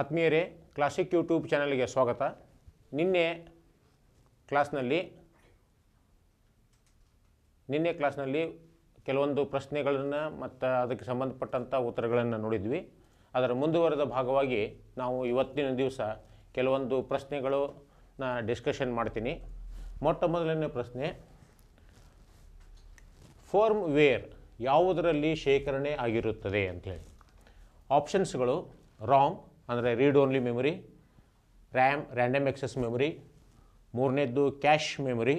ಆತ್ಮೀಯರೇ classic YouTube ಚಾನಲ್ಗೆ ಸ್ವಾಗತ ನಿನ್ನೆ ಕ್ಲಾಸ್ನಲ್ಲಿ ನಿನ್ನೆ ಕ್ಲಾಸ್ನಲ್ಲಿ ಕೆಲವೊಂದು ಪ್ರಶ್ನೆಗಳನ್ನು ಮತ್ತು ಅದಕ್ಕೆ ಸಂಬಂಧಪಟ್ಟಂಥ ಉತ್ತರಗಳನ್ನು ನೋಡಿದ್ವಿ ಅದರ ಮುಂದುವರೆದ ಭಾಗವಾಗಿ ನಾವು ಇವತ್ತಿನ ದಿವಸ ಕೆಲವೊಂದು ಪ್ರಶ್ನೆಗಳು ಡಿಸ್ಕಷನ್ ಮಾಡ್ತೀನಿ ಮೊಟ್ಟ ಮೊದಲನೇ ಪ್ರಶ್ನೆ ಫೋರ್ಮ್ ವೇರ್ ಯಾವುದರಲ್ಲಿ ಶೇಖರಣೆ ಆಗಿರುತ್ತದೆ ಅಂಥೇಳಿ ಆಪ್ಷನ್ಸ್ಗಳು ರಾಂಗ್ ಅಂದರೆ read only memory RAM random access memory ಮೂರನೇದ್ದು ಕ್ಯಾಶ್ ಮೆಮೊರಿ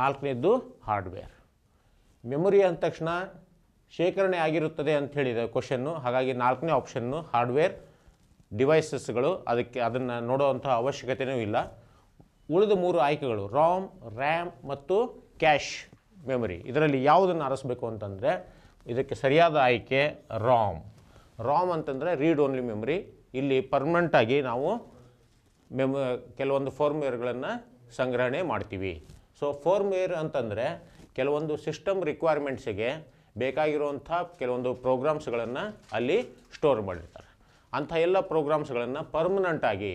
ನಾಲ್ಕನೇದ್ದು ಹಾರ್ಡ್ವೇರ್ ಮೆಮೊರಿ ಅಂದ ತಕ್ಷಣ ಶೇಖರಣೆ ಆಗಿರುತ್ತದೆ ಅಂತ ಹೇಳಿದೆ ಕ್ವಶನ್ನು ಹಾಗಾಗಿ ನಾಲ್ಕನೇ ಆಪ್ಷನ್ನು ಹಾರ್ಡ್ವೇರ್ ಡಿವೈಸಸ್ಗಳು ಅದಕ್ಕೆ ಅದನ್ನು ನೋಡೋವಂಥ ಅವಶ್ಯಕತೆಯೂ ಇಲ್ಲ ಉಳಿದ ಮೂರು ಆಯ್ಕೆಗಳು ರಾಮ್ ರ್ಯಾಮ್ ಮತ್ತು ಕ್ಯಾಶ್ ಮೆಮೊರಿ ಇದರಲ್ಲಿ ಯಾವುದನ್ನು ಆರಿಸಬೇಕು ಅಂತಂದರೆ ಇದಕ್ಕೆ ಸರಿಯಾದ ಆಯ್ಕೆ ರಾಮ್ ರಾಮ್ ಅಂತಂದರೆ ರೀಡ್ ಓನ್ಲಿ ಮೆಮೊರಿ ಇಲ್ಲಿ ಪರ್ಮನೆಂಟಾಗಿ ನಾವು ಮೆಮ ಕೆಲವೊಂದು ಫೋರ್ಮ್ವೇರ್ಗಳನ್ನು ಸಂಗ್ರಹಣೆ ಮಾಡ್ತೀವಿ ಸೊ ಫೋರ್ಮ್ವೇರ್ ಅಂತಂದರೆ ಕೆಲವೊಂದು ಸಿಸ್ಟಮ್ ರಿಕ್ವೈರ್ಮೆಂಟ್ಸಿಗೆ ಬೇಕಾಗಿರುವಂಥ ಕೆಲವೊಂದು ಪ್ರೋಗ್ರಾಮ್ಸ್ಗಳನ್ನು ಅಲ್ಲಿ ಸ್ಟೋರ್ ಮಾಡಿರ್ತಾರೆ ಅಂಥ ಎಲ್ಲ ಪ್ರೋಗ್ರಾಮ್ಸ್ಗಳನ್ನು ಪರ್ಮನೆಂಟಾಗಿ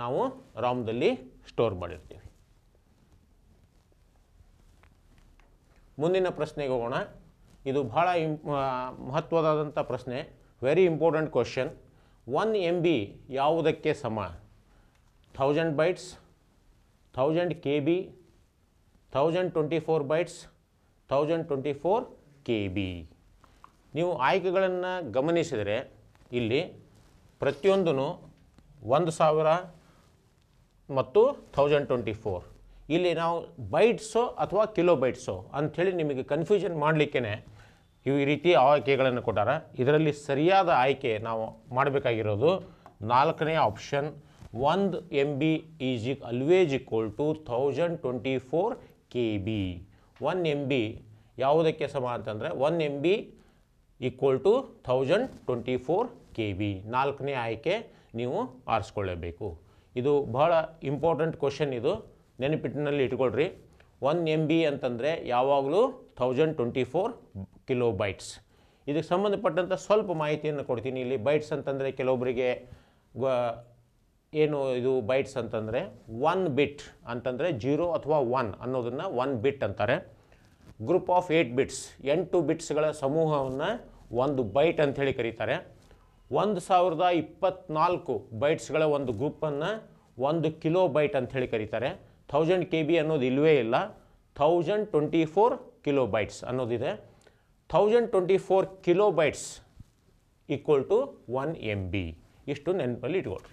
ನಾವು ರಾಮ್ದಲ್ಲಿ ಸ್ಟೋರ್ ಮಾಡಿರ್ತೀವಿ ಮುಂದಿನ ಪ್ರಶ್ನೆಗೆ ಹೋಗೋಣ ಇದು ಭಾಳ ಇಂ ಮಹತ್ವದಾದಂಥ ಪ್ರಶ್ನೆ very important question one M B ಯಾವುದಕ್ಕೆ ಸಮ thousand bytes thousand K B thousand twenty four bytes thousand twenty four K B ನೀವು ಆಯ್ಕೆಗಳನ್ನು ಗಮನಿಸಿದರೆ ಇಲ್ಲಿ ಪ್ರತಿಯೊಂದೂ ಒಂದು ಸಾವಿರ ಮತ್ತು ಥೌಸಂಡ್ ಟ್ವೆಂಟಿ ಫೋರ್ ಇಲ್ಲಿ ನಾವು ಬೈಟ್ಸೋ ಅಥವಾ ಕಿಲೋ ಬೈಟ್ಸೋ ಅಂಥೇಳಿ ನಿಮಗೆ ಕನ್ಫ್ಯೂಷನ್ ಮಾಡಲಿಕ್ಕೇ ಇವು ಈ ರೀತಿ ಆಯ್ಕೆಗಳನ್ನು ಕೊಟ್ಟಾರೆ ಇದರಲ್ಲಿ ಸರಿಯಾದ ಆಯ್ಕೆ ನಾವು ಮಾಡಬೇಕಾಗಿರೋದು ನಾಲ್ಕನೇ ಆಪ್ಷನ್ ಒಂದು ಎಮ್ ಬಿ ಈಸ್ ಇಕ್ always equal to thousand twenty four K B one M B ಯಾವುದಕ್ಕೆ ಸಮ ಅಂತಂದರೆ one M B equal to thousand twenty four K B ನಾಲ್ಕನೇ ಆಯ್ಕೆ ನೀವು ಆರಿಸ್ಕೊಳ್ಳೇಬೇಕು ಇದು ಬಹಳ ಇಂಪಾರ್ಟೆಂಟ್ ಕ್ವಶನ್ ಇದು ನೆನಪಿಟ್ಟಿನಲ್ಲಿ ಇಟ್ಕೊಳ್ರಿ ಒನ್ ಎಮ್ ಬಿ ಅಂತಂದರೆ ಯಾವಾಗಲೂ thousand twenty four kilobytes ಇದಕ್ಕೆ ಸಂಬಂಧಪಟ್ಟಂಥ ಸ್ವಲ್ಪ ಮಾಹಿತಿಯನ್ನು ಕೊಡ್ತೀನಿ ಇಲ್ಲಿ ಬೈಟ್ಸ್ ಅಂತಂದರೆ ಕೆಲವೊಬ್ಬರಿಗೆ ಏನು ಇದು ಬೈಟ್ಸ್ ಅಂತಂದರೆ ಒನ್ ಬಿಟ್ ಅಂತಂದರೆ ಜೀರೋ ಅಥವಾ ಒನ್ ಅನ್ನೋದನ್ನು ಒನ್ ಬಿಟ್ ಅಂತಾರೆ ಗ್ರೂಪ್ ಆಫ್ ಏಯ್ಟ್ ಬಿಟ್ಸ್ ಎಂಟು ಬಿಟ್ಸ್ಗಳ ಸಮೂಹವನ್ನು ಒಂದು ಬೈಟ್ ಅಂಥೇಳಿ ಕರೀತಾರೆ ಒಂದು ಸಾವಿರದ ಇಪ್ಪತ್ನಾಲ್ಕು ಬೈಟ್ಸ್ಗಳ ಒಂದು ಗ್ರೂಪನ್ನು ಒಂದು ಕಿಲೋ ಬೈಟ್ ಹೇಳಿ ಕರೀತಾರೆ ಥೌಸಂಡ್ ಕೆ ಬಿ ಅನ್ನೋದು ಇಲ್ಲವೇ ಇಲ್ಲ thousand twenty four kilobytes ಅನ್ನೋದಿದೆ thousand twenty four kilobytes equal to one M ಬಿ ಇಷ್ಟು ನೆನಪಲ್ಲಿ ಇಟ್ಕೊಳ್ರಿ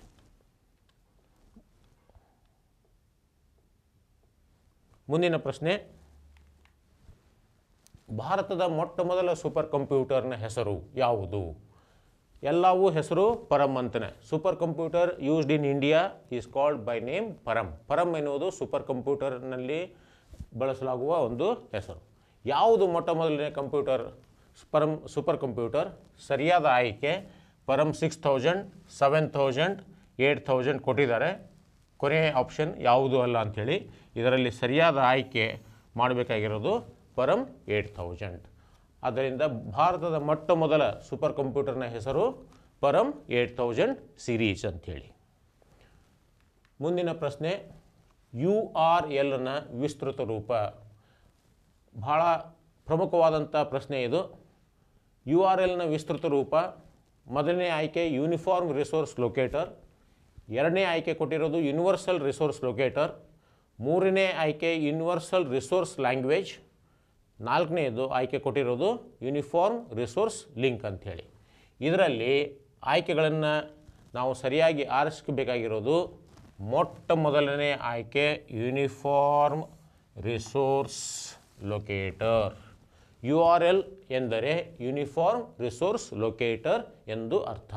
ಮುಂದಿನ ಪ್ರಶ್ನೆ ಭಾರತದ ಮೊಟ್ಟ ಮೊದಲ ಸೂಪರ್ ಕಂಪ್ಯೂಟರ್ನ ಹೆಸರು ಯಾವುದು ಎಲ್ಲವೂ ಹೆಸರು ಪರಮ್ ಅಂತಲೇ supercomputer used in India is called by name Param Param ಎನ್ನುವುದು ಸೂಪರ್ ಕಂಪ್ಯೂಟರ್ನಲ್ಲಿ ಬಳಸಲಾಗುವ ಒಂದು ಹೆಸರು ಯಾವುದು ಮೊಟ್ಟ ಮೊದಲನೇ ಕಂಪ್ಯೂಟರ್ ಪರಮ್ ಸೂಪರ್ ಕಂಪ್ಯೂಟರ್ ಸರಿಯಾದ ಆಯ್ಕೆ Param six thousand seven thousand eight thousand ಕೊಟ್ಟಿದ್ದಾರೆ ಕೊನೆಯ ಆಪ್ಷನ್ ಯಾವುದು ಅಲ್ಲ ಅಂಥೇಳಿ ಇದರಲ್ಲಿ ಸರಿಯಾದ ಆಯ್ಕೆ ಮಾಡಬೇಕಾಗಿರೋದು ಪರಮ್ ಏಯ್ಟ್ ಥೌಸಂಡ್ ಆದ್ದರಿಂದ ಭಾರತದ ಮೊಟ್ಟ ಮೊದಲ ಸೂಪರ್ ಕಂಪ್ಯೂಟರ್ನ ಹೆಸರು ಪರಮ್ ಏಟ್ ಥೌಸಂಡ್ ಸಿರೀಸ್ ಅಂಥೇಳಿ ಮುಂದಿನ ಪ್ರಶ್ನೆ ಯು ಆರ್ ಎಲ್ನ ವಿಸ್ತೃತ ರೂಪ ಭಾಳ ಪ್ರಮುಖವಾದಂಥ ಪ್ರಶ್ನೆ ಇದು ಯು ಆರ್ ಎಲ್ನ ವಿಸ್ತೃತ ರೂಪ ಮೊದಲನೇ ಆಯ್ಕೆ ಯೂನಿಫಾರ್ಮ್ ರಿಸೋರ್ಸ್ ಲೊಕೇಟರ್ ಎರಡನೇ ಆಯ್ಕೆ ಕೊಟ್ಟಿರೋದು ಯೂನಿವರ್ಸಲ್ ರಿಸೋರ್ಸ್ ಲೊಕೇಟರ್ ಮೂರನೇ ಆಯ್ಕೆ ಯೂನಿವರ್ಸಲ್ ರಿಸೋರ್ಸ್ ಲ್ಯಾಂಗ್ವೇಜ್ ನಾಲ್ಕನೇದು ಆಯ್ಕೆ ಕೊಟ್ಟಿರೋದು ಯೂನಿಫಾರ್ಮ್ ರಿಸೋರ್ಸ್ ಲಿಂಕ್ ಅಂಥೇಳಿ ಇದರಲ್ಲಿ ಆಯ್ಕೆಗಳನ್ನು ನಾವು ಸರಿಯಾಗಿ ಆರಿಸ್ಕಬೇಕಾಗಿರೋದು ಮೊಟ್ಟ ಮೊದಲನೇ ಆಯ್ಕೆ uniform resource locator U R L ಎಂದರೆ ಯೂನಿಫಾರ್ಮ್ ರಿಸೋರ್ಸ್ ಲೊಕೇಟರ್ ಎಂದು ಅರ್ಥ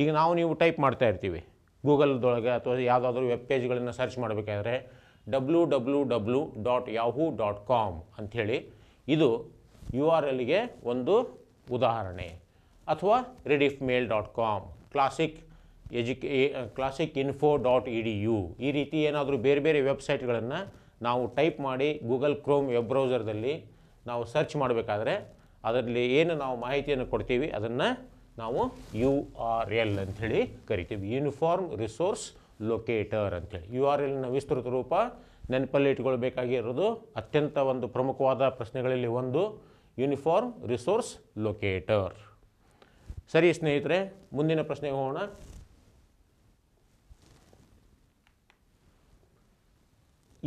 ಈಗ ನಾವು ನೀವು ಟೈಪ್ ಮಾಡ್ತಾ ಇರ್ತೀವಿ ಗೂಗಲ್ದೊಳಗೆ ಅಥವಾ ಯಾವುದಾದ್ರೂ ವೆಬ್ ಪೇಜ್ಗಳನ್ನು ಸರ್ಚ್ ಮಾಡಬೇಕಾದ್ರೆ W W W dot Yahoo dot com ಅಂಥೇಳಿ ಇದು ಯು ಆರ್ ಎಲ್ಗೆ ಒಂದು ಉದಾಹರಣೆ ಅಥವಾ Rediffmail dot com classic ಎಜುಕೇ classic info dot E D U ಈ ರೀತಿ ಏನಾದರೂ ಬೇರೆ ಬೇರೆ ವೆಬ್ಸೈಟ್ಗಳನ್ನು ನಾವು ಟೈಪ್ ಮಾಡಿ ಗೂಗಲ್ ಕ್ರೋಮ್ ವೆಬ್ ಬ್ರೌಸರ್ದಲ್ಲಿ ನಾವು ಸರ್ಚ್ ಮಾಡಬೇಕಾದ್ರೆ ಅದರಲ್ಲಿ ಏನು ನಾವು ಮಾಹಿತಿಯನ್ನು ಕೊಡ್ತೀವಿ ಅದನ್ನು ನಾವು ಯು ಆರ್ ಎಲ್ ಅಂಥೇಳಿ ಕರಿತೀವಿ ಯೂನಿಫಾರ್ಮ್ ರಿಸೋರ್ಸ್ ಲೊಕೇಟರ್ ಅಂಥೇಳಿ ಯು ಆರ್ ಎಲ್ನ ವಿಸ್ತೃತ ರೂಪ ನೆನಪಲ್ಲಿ ಇಟ್ಕೊಳ್ಬೇಕಾಗಿರೋದು ಅತ್ಯಂತ ಒಂದು ಪ್ರಮುಖವಾದ ಪ್ರಶ್ನೆಗಳಲ್ಲಿ ಒಂದು ಯೂನಿಫಾರ್ಮ್ ರಿಸೋರ್ಸ್ ಲೊಕೇಟರ್ ಸರಿ ಸ್ನೇಹಿತರೆ ಮುಂದಿನ ಪ್ರಶ್ನೆಗೆ ಹೋಗೋಣ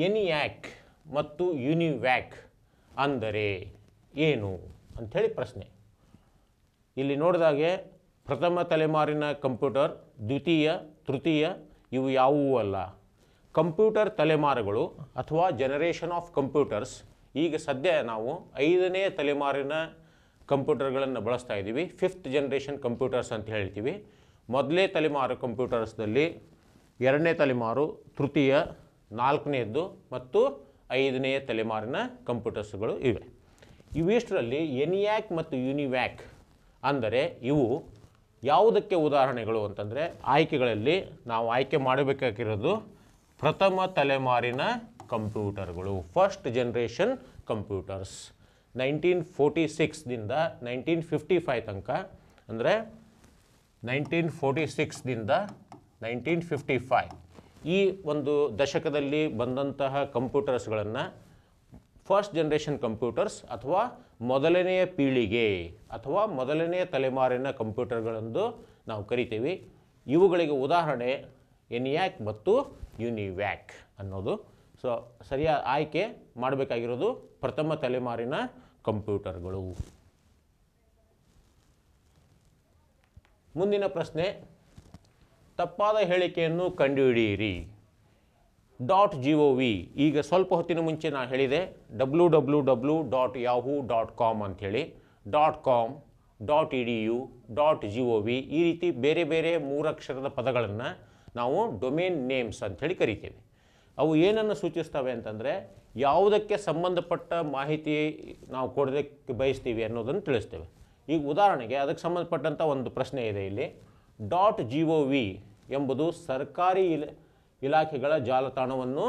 ಎನಿಯಾಕ್ ಮತ್ತು ಯುನಿವ್ಯಾಕ್ ಅಂದರೆ ಏನು ಅಂಥೇಳಿ ಪ್ರಶ್ನೆ ಇಲ್ಲಿ ನೋಡಿದಾಗೆ ಪ್ರಥಮ ತಲೆಮಾರಿನ ಕಂಪ್ಯೂಟರ್ ದ್ವಿತೀಯ ತೃತೀಯ ಇವು ಯಾವುವೂ ಅಲ್ಲ ಕಂಪ್ಯೂಟರ್ ತಲೆಮಾರುಗಳು ಅಥವಾ ಜನರೇಷನ್ ಆಫ್ ಕಂಪ್ಯೂಟರ್ಸ್ ಈಗ ಸದ್ಯ ನಾವು ಐದನೇ ತಲೆಮಾರಿನ ಕಂಪ್ಯೂಟರ್ಗಳನ್ನು ಬಳಸ್ತಾ ಇದ್ದೀವಿ ಫಿಫ್ತ್ ಜನ್ರೇಷನ್ ಕಂಪ್ಯೂಟರ್ಸ್ ಅಂತ ಹೇಳ್ತೀವಿ ಮೊದಲೇ ತಲೆಮಾರು ಕಂಪ್ಯೂಟರ್ಸ್ನಲ್ಲಿ ಎರಡನೇ ತಲೆಮಾರು ತೃತೀಯ ನಾಲ್ಕನೆಯದ್ದು ಮತ್ತು ಐದನೆಯ ತಲೆಮಾರಿನ ಕಂಪ್ಯೂಟರ್ಸ್ಗಳು ಇವೆ ಇವಿಷ್ಟರಲ್ಲಿ ಎನಿಯಾಕ್ ಮತ್ತು ಯುನಿವ್ಯಾಕ್ ಅಂದರೆ ಇವು ಯಾವುದಕ್ಕೆ ಉದಾಹರಣೆಗಳು ಅಂತಂದರೆ ಆಯ್ಕೆಗಳಲ್ಲಿ ನಾವು ಆಯ್ಕೆ ಮಾಡಬೇಕಾಗಿರೋದು ಪ್ರಥಮ ತಲೆಮಾರಿನ ಕಂಪ್ಯೂಟರ್ಗಳು first generation computers nineteen forty ಸಿಕ್ಸ್ದಿಂದ ನೈನ್ಟೀನ್ ಫಿಫ್ಟಿ ಫೈವ್ ತನಕ ಅಂದರೆ ನೈನ್ಟೀನ್ ಫೋರ್ಟಿ ಸಿಕ್ಸ್ದಿಂದ ನೈನ್ಟೀನ್ ಫಿಫ್ಟಿ ಫೈವ್ ಈ ಒಂದು ದಶಕದಲ್ಲಿ ಬಂದಂತಹ ಕಂಪ್ಯೂಟರ್ಸ್ಗಳನ್ನು ಫಸ್ಟ್ ಜನ್ರೇಷನ್ ಕಂಪ್ಯೂಟರ್ಸ್ ಅಥವಾ ಮೊದಲನೆಯ ಪೀಳಿಗೆ ಅಥವಾ ಮೊದಲನೆಯ ತಲೆಮಾರಿನ ಕಂಪ್ಯೂಟರ್ಗಳೆಂದು ನಾವು ಕರಿತೀವಿ ಇವುಗಳಿಗೆ ಉದಾಹರಣೆ ಎನಿಯಾಕ್ ಮತ್ತು ಯುನಿವ್ಯಾಕ್ ಅನ್ನೋದು ಸೊ ಸರಿಯಾದ ಆಯ್ಕೆ ಮಾಡಬೇಕಾಗಿರೋದು ಪ್ರಥಮ ತಲೆಮಾರಿನ ಕಂಪ್ಯೂಟರ್ಗಳು ಮುಂದಿನ ಪ್ರಶ್ನೆ ತಪ್ಪಾದ ಹೇಳಿಕೆಯನ್ನು ಕಂಡುಹಿಡಿಯಿರಿ ಡಾಟ್ ಜಿ ಒ ವಿ ಈಗ ಸ್ವಲ್ಪ ಹೊತ್ತಿನ ಮುಂಚೆ ನಾನು ಹೇಳಿದೆ W W W dot Yahoo dot com ಅಂಥೇಳಿ dot com dot E D U dot G O V ಈ ರೀತಿ ಬೇರೆ ಬೇರೆ ಮೂರಕ್ಷರದ ಪದಗಳನ್ನು ನಾವು ಡೊಮೇನ್ ನೇಮ್ಸ್ ಅಂಥೇಳಿ ಕರಿತೇವೆ ಅವು ಏನನ್ನು ಸೂಚಿಸ್ತವೆ ಅಂತಂದರೆ ಯಾವುದಕ್ಕೆ ಸಂಬಂಧಪಟ್ಟ ಮಾಹಿತಿ ನಾವು ಕೊಡೋದಕ್ಕೆ ಬಯಸ್ತೀವಿ ಅನ್ನೋದನ್ನು ತಿಳಿಸ್ತೇವೆ ಈಗ ಉದಾಹರಣೆಗೆ ಅದಕ್ಕೆ ಸಂಬಂಧಪಟ್ಟಂಥ ಒಂದು ಪ್ರಶ್ನೆ ಇದೆ ಇಲ್ಲಿ ಡಾಟ್ ಜಿ ಒ ವಿ ಎಂಬುದು ಸರ್ಕಾರಿ ಇಲಾಖೆಗಳ ಜಾಲತಾಣವನ್ನು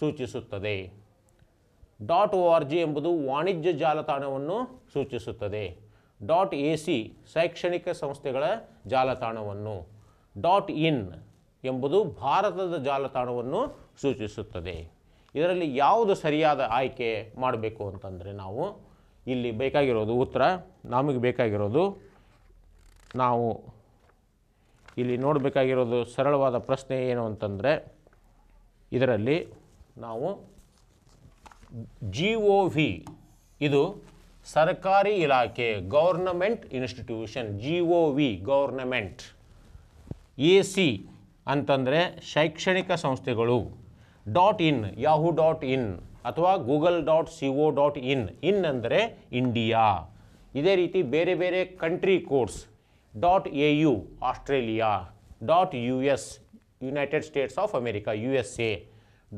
ಸೂಚಿಸುತ್ತದೆ ಡಾಟ್ ಓ ಆರ್ ಜಿ ಎಂಬುದು ವಾಣಿಜ್ಯ ಜಾಲತಾಣವನ್ನು ಸೂಚಿಸುತ್ತದೆ ಡಾಟ್ ಎ ಸಿ ಶೈಕ್ಷಣಿಕ ಸಂಸ್ಥೆಗಳ ಜಾಲತಾಣವನ್ನು ಡಾಟ್ ಇನ್ ಎಂಬುದು ಭಾರತದ ಜಾಲತಾಣವನ್ನು ಸೂಚಿಸುತ್ತದೆ ಇದರಲ್ಲಿ ಯಾವುದು ಸರಿಯಾದ ಆಯ್ಕೆ ಮಾಡಬೇಕು ಅಂತಂದರೆ ನಾವು ಇಲ್ಲಿ ಬೇಕಾಗಿರೋದು ಉತ್ತರ ನಮಗೆ ಬೇಕಾಗಿರೋದು ನಾವು ಇಲ್ಲಿ ನೋಡಬೇಕಾಗಿರೋದು ಸರಳವಾದ ಪ್ರಶ್ನೆ ಏನು ಅಂತಂದರೆ ಇದರಲ್ಲಿ ನಾವು ಜಿ ಓ ವಿ ಇದು ಸರ್ಕಾರಿ ಇಲಾಖೆ government institution G O V government A C ಅಂತಂದರೆ ಶೈಕ್ಷಣಿಕ ಸಂಸ್ಥೆಗಳು dot in Yahoo dot in ಅಥವಾ Google dot C O dot in in ಅಂದರೆ ಇಂಡಿಯಾ ಇದೇ ರೀತಿ ಬೇರೆ ಬೇರೆ country codes dot A U Australia dot U S United States of America U S A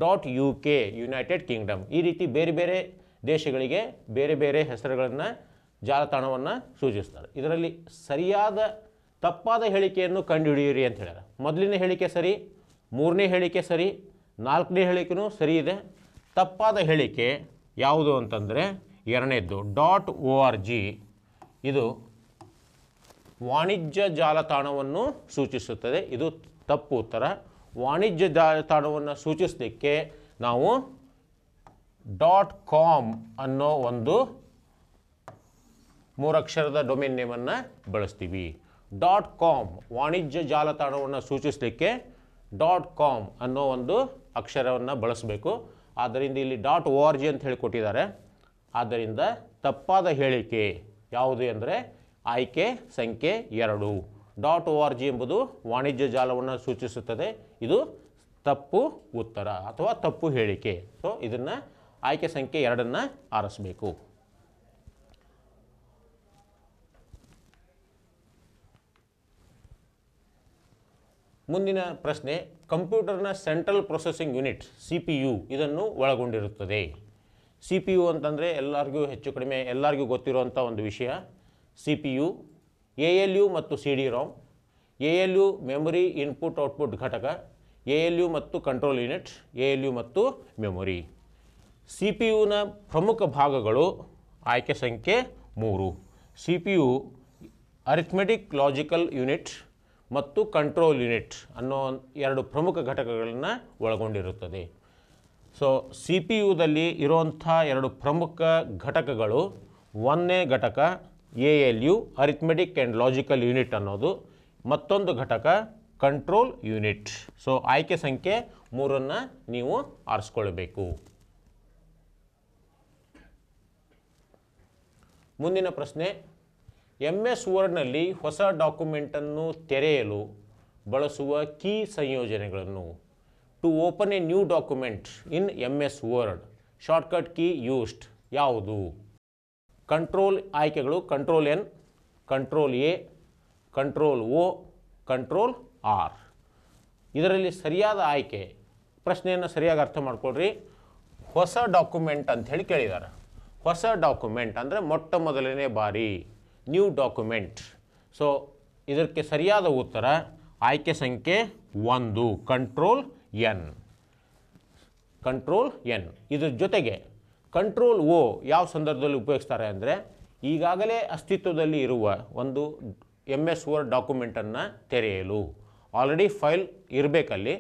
dot U K United Kingdom ಈ ರೀತಿ ಬೇರೆ ಬೇರೆ ದೇಶಗಳಿಗೆ ಬೇರೆ ಬೇರೆ ಹೆಸರುಗಳನ್ನು ಜಾಲತಾಣವನ್ನು ಸೂಚಿಸ್ತಾರೆ ಇದರಲ್ಲಿ ಸರಿಯಾದ ತಪ್ಪಾದ ಹೇಳಿಕೆಯನ್ನು ಕಂಡುಹಿಡಿಯಿರಿ ಅಂತ ಹೇಳ್ಯಾರ ಮೊದಲನೇ ಹೇಳಿಕೆ ಸರಿ ಮೂರನೇ ಹೇಳಿಕೆ ಸರಿ ನಾಲ್ಕನೇ ಹೇಳಿಕೆಯೂ ಸರಿ ಇದೆ ತಪ್ಪಾದ ಹೇಳಿಕೆ ಯಾವುದು ಅಂತಂದರೆ ಎರಡನೇದ್ದು ಡಾಟ್ ಓ ಆರ್ ಜಿ ಇದು ವಾಣಿಜ್ಯ ಜಾಲತಾಣವನ್ನು ಸೂಚಿಸುತ್ತದೆ ಇದು ತಪ್ಪು ಉತ್ತರ ವಾಣಿಜ್ಯ ಜಾಲತಾಣವನ್ನು ಸೂಚಿಸಲಿಕ್ಕೆ ನಾವು ಡಾಟ್ ಕಾಮ್ ಅನ್ನೋ ಒಂದು ಮೂರಕ್ಷರದ ಡೊಮೇನ್ ನೇಮನ್ನು ಬಳಸ್ತೀವಿ ಡಾಟ್ ಕಾಮ್ ವಾಣಿಜ್ಯ ಜಾಲತಾಣವನ್ನು ಸೂಚಿಸಲಿಕ್ಕೆ ಡಾಟ್ ಕಾಮ್ ಅನ್ನೋ ಒಂದು ಅಕ್ಷರವನ್ನು ಬಳಸಬೇಕು ಆದ್ದರಿಂದ ಇಲ್ಲಿ ಡಾಟ್ ಓ ಆರ್ ಜಿ ಅಂತ ಹೇಳಿಕೊಟ್ಟಿದ್ದಾರೆ ಆದ್ದರಿಂದ ತಪ್ಪಾದ ಹೇಳಿಕೆ ಯಾವುದು ಅಂದರೆ ಆಯ್ಕೆ ಸಂಖ್ಯೆ ಎರಡು ಡಾಟ್ ಓ ಆರ್ ಜಿ ಎಂಬುದು ವಾಣಿಜ್ಯ ಜಾಲವನ್ನು ಸೂಚಿಸುತ್ತದೆ ಇದು ತಪ್ಪು ಉತ್ತರ ಅಥವಾ ತಪ್ಪು ಹೇಳಿಕೆ ಸೊ ಇದನ್ನು ಆಯ್ಕೆ ಸಂಖ್ಯೆ ಎರಡನ್ನು ಆರಿಸಬೇಕು ಮುಂದಿನ ಪ್ರಶ್ನೆ ಕಂಪ್ಯೂಟರ್ನ central processing unit C P U ಇದನ್ನು ಒಳಗೊಂಡಿರುತ್ತದೆ ಸಿ ಪಿ ಯು ಅಂತಂದರೆ ಎಲ್ಲರಿಗೂ ಹೆಚ್ಚು ಕಡಿಮೆ ಎಲ್ಲರಿಗೂ ಗೊತ್ತಿರುವಂಥ ಒಂದು ವಿಷಯ C P U A L U ಮತ್ತು C D ROM A L U memory input output ಘಟಕ ಎ ಎಲ್ ಯು ಮತ್ತು control unit A L U ಮತ್ತು ಮೆಮೊರಿ ಸಿ ಪಿ ಯುನ ಪ್ರಮುಖ ಭಾಗಗಳು ಆಯ್ಕೆ ಸಂಖ್ಯೆ ಮೂರು C P U arithmetic logical unit ಮತ್ತು ಕಂಟ್ರೋಲ್ ಯೂನಿಟ್ ಅನ್ನೋ ಎರಡು ಪ್ರಮುಖ ಘಟಕಗಳನ್ನು ಒಳಗೊಂಡಿರುತ್ತದೆ ಸೊ ಸಿ ಪಿ ಯುದಲ್ಲಿ ಇರುವಂಥ ಎರಡು ಪ್ರಮುಖ ಘಟಕಗಳು ಒಂದನೇ ಘಟಕ A L U arithmetic and logical unit ಅನ್ನೋದು ಮತ್ತೊಂದು ಘಟಕ ಕಂಟ್ರೋಲ್ ಯೂನಿಟ್ ಸೊ ಆಯ್ಕೆ ಸಂಖ್ಯೆ ಮೂರನ್ನು ನೀವು ಆರಿಸ್ಕೊಳ್ಬೇಕು ಮುಂದಿನ ಪ್ರಶ್ನೆ ಎಮ್ ಎಸ್ ವರ್ಡ್ನಲ್ಲಿ ಹೊಸ ಡಾಕ್ಯುಮೆಂಟನ್ನು ತೆರೆಯಲು ಬಳಸುವ ಕೀ ಸಂಯೋಜನೆಗಳನ್ನು to open a new document in M S word shortcut key used ಯಾವುದು ಕಂಟ್ರೋಲ್ ಆಯ್ಕೆಗಳು control N control A control O control R ಇದರಲ್ಲಿ ಸರಿಯಾದ ಆಯ್ಕೆ ಪ್ರಶ್ನೆಯನ್ನು ಸರಿಯಾಗಿ ಅರ್ಥ ಮಾಡ್ಕೊಳ್ರಿ ಹೊಸ ಡಾಕ್ಯುಮೆಂಟ್ ಅಂತ ಹೇಳಿ ಕೇಳಿದ್ದಾರೆ ಹೊಸ ಡಾಕ್ಯುಮೆಂಟ್ ಅಂದರೆ ಮೊಟ್ಟ ಮೊದಲನೇ ಬಾರಿ ನ್ಯೂ ಡಾಕ್ಯುಮೆಂಟ್ ಸೊ ಇದಕ್ಕೆ ಸರಿಯಾದ ಉತ್ತರ ಆಯ್ಕೆ ಸಂಖ್ಯೆ ಒಂದು ಕಂಟ್ರೋಲ್ ಎನ್ ಕಂಟ್ರೋಲ್ ಎನ್ ಇದ್ರ ಜೊತೆಗೆ ಕಂಟ್ರೋಲ್ ಓ ಯಾವ ಸಂದರ್ಭದಲ್ಲಿ ಉಪಯೋಗಿಸ್ತಾರೆ ಅಂದರೆ ಈಗಾಗಲೇ ಅಸ್ತಿತ್ವದಲ್ಲಿ ಇರುವ ಒಂದು ಎಮ್ ಎಸ್ ಓ ಡಾಕ್ಯುಮೆಂಟನ್ನು ತೆರೆಯಲು ಆಲ್ರೆಡಿ ಫೈಲ್ ಇರಬೇಕಲ್ಲಿ